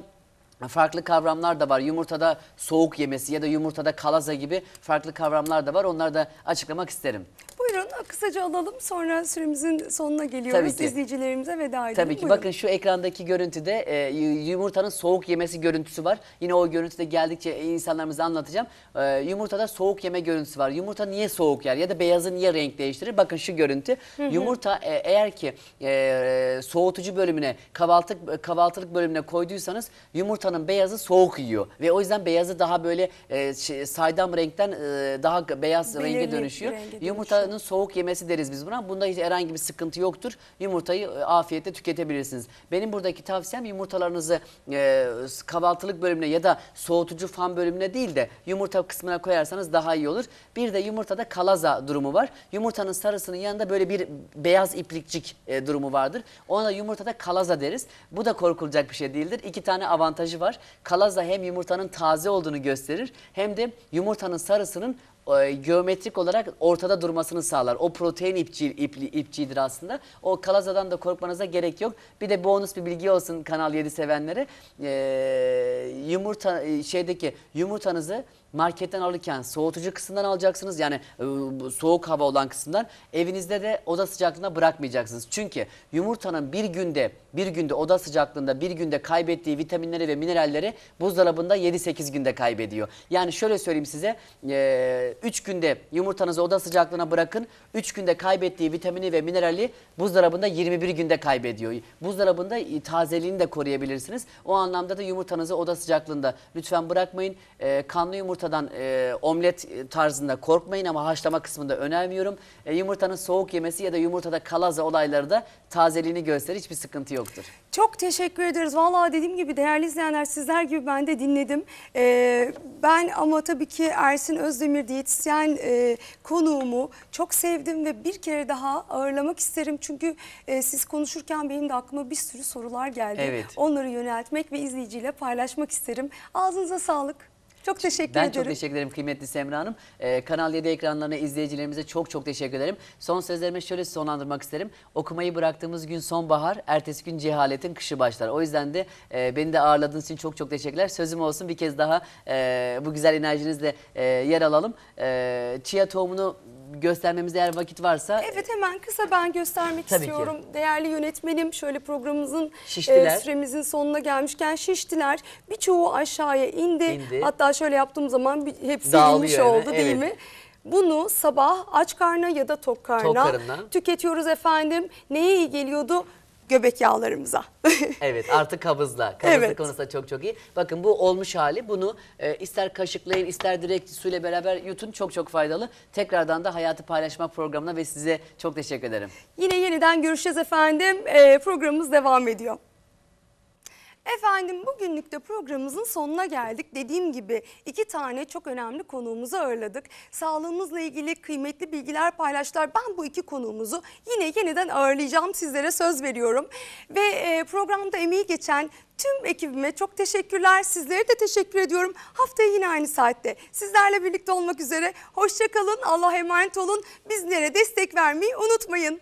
farklı kavramlar da var. Yumurtada soğuk yemesi ya da yumurtada kalaza gibi farklı kavramlar da var. Onları da açıklamak isterim. Buyurun kısaca alalım sonra süremizin sonuna geliyoruz. Tabii ki. İzleyicilerimize veda edelim. Tabii ki Buyurun. bakın şu ekrandaki görüntüde e, yumurtanın soğuk yemesi görüntüsü var. Yine o görüntüde geldikçe insanlarımıza anlatacağım. E, yumurtada soğuk yeme görüntüsü var. Yumurta niye soğuk yer ya da beyazı niye renk değiştirir? Bakın şu görüntü. Hı hı. Yumurta e, eğer ki e, soğutucu bölümüne kahvaltılık, kahvaltılık bölümüne koyduysanız yumurtanın beyazı soğuk yiyor. Ve o yüzden beyazı daha böyle e, şey, saydam renkten e, daha beyaz Belirli renge dönüşüyor. Renge Yumurtanın soğuk yemesi deriz biz buna. Bunda hiç herhangi bir sıkıntı yoktur. Yumurtayı e, afiyetle tüketebilirsiniz. Benim buradaki tavsiyem yumurtalarınızı e, kahvaltılık bölümüne ya da soğutucu fan bölümüne değil de yumurta kısmına koyarsanız daha iyi olur. Bir de yumurtada kalaza durumu var. Yumurtanın sarısının yanında böyle bir beyaz iplikçik e, durumu vardır. Ona da yumurtada kalaza deriz. Bu da korkulacak bir şey değildir. İki tane avantajı var. Kalaza hem yumurtanın taze olduğunu gösterir hem de yumurtanın sarısının e, geometrik olarak ortada durmasını sağlar. O protein ipçi, ipli, ipçidir aslında. O kalazadan da korkmanıza gerek yok. Bir de bonus bir bilgi olsun Kanal 7 sevenlere. E, yumurta e, şeydeki yumurtanızı marketten alırken soğutucu kısımdan alacaksınız. Yani e, soğuk hava olan kısımdan. Evinizde de oda sıcaklığında bırakmayacaksınız. Çünkü yumurtanın bir günde bir günde oda sıcaklığında bir günde kaybettiği vitaminleri ve mineralleri buzdolabında 7-8 günde kaybediyor. Yani şöyle söyleyeyim size 3 e, üç günde yumurtanızı oda sıcaklığına bırakın. 3 günde kaybettiği vitamini ve minerali buzdolabında 21 günde kaybediyor. Buzdolabında e, tazeliğini de koruyabilirsiniz. O anlamda da yumurtanızı oda sıcaklığında lütfen bırakmayın. kanlı yumurta yumurtadan e, omlet e, tarzında korkmayın ama haşlama kısmında önermiyorum. E, yumurtanın soğuk yemesi ya da yumurtada kalaza olayları da tazeliğini gösterir. Hiçbir sıkıntı yoktur. Çok teşekkür ederiz. Valla dediğim gibi değerli izleyenler sizler gibi ben de dinledim. E, ben ama tabii ki Ersin Özdemir diyetisyen e, konuğumu çok sevdim ve bir kere daha ağırlamak isterim. Çünkü e, siz konuşurken benim de aklıma bir sürü sorular geldi. Evet. Onları yöneltmek ve izleyiciyle paylaşmak isterim. Ağzınıza sağlık. Çok teşekkür ben ederim. Ben çok teşekkür ederim kıymetli Semra Hanım. Ee, Kanal 7 ekranlarına izleyicilerimize çok çok teşekkür ederim. Son sözlerimi şöyle sonlandırmak isterim. Okumayı bıraktığımız gün sonbahar, ertesi gün cehaletin kışı başlar. O yüzden de e, beni de ağırladığınız için çok çok teşekkürler. Sözüm olsun bir kez daha e, bu güzel enerjinizle e, yer alalım. E, chia tohumunu göstermemiz eğer vakit varsa. Evet hemen kısa ben göstermek Tabii istiyorum. Ki. Değerli yönetmenim şöyle programımızın E, süremizin sonuna gelmişken şiştiler. Birçoğu aşağıya indi. indi. Hatta şöyle yaptığım zaman hepsi Dağılıyor inmiş oldu evet. değil mi? Bunu sabah aç karna ya da tok karna tok tüketiyoruz efendim. Neye iyi geliyordu? göbek yağlarımıza. evet artık kabızla. Kabızlı evet. konusunda çok çok iyi. Bakın bu olmuş hali bunu e, ister kaşıklayın ister direkt suyla beraber yutun çok çok faydalı. Tekrardan da Hayatı Paylaşma programına ve size çok teşekkür ederim. Yine yeniden görüşeceğiz efendim. E, programımız devam ediyor. Efendim bugünlük de programımızın sonuna geldik. Dediğim gibi iki tane çok önemli konuğumuzu ağırladık. Sağlığımızla ilgili kıymetli bilgiler paylaştılar. Ben bu iki konuğumuzu yine yeniden ağırlayacağım sizlere söz veriyorum. Ve e, programda emeği geçen tüm ekibime çok teşekkürler. Sizlere de teşekkür ediyorum. Haftaya yine aynı saatte sizlerle birlikte olmak üzere. Hoşçakalın, Allah'a emanet olun. Bizlere destek vermeyi unutmayın.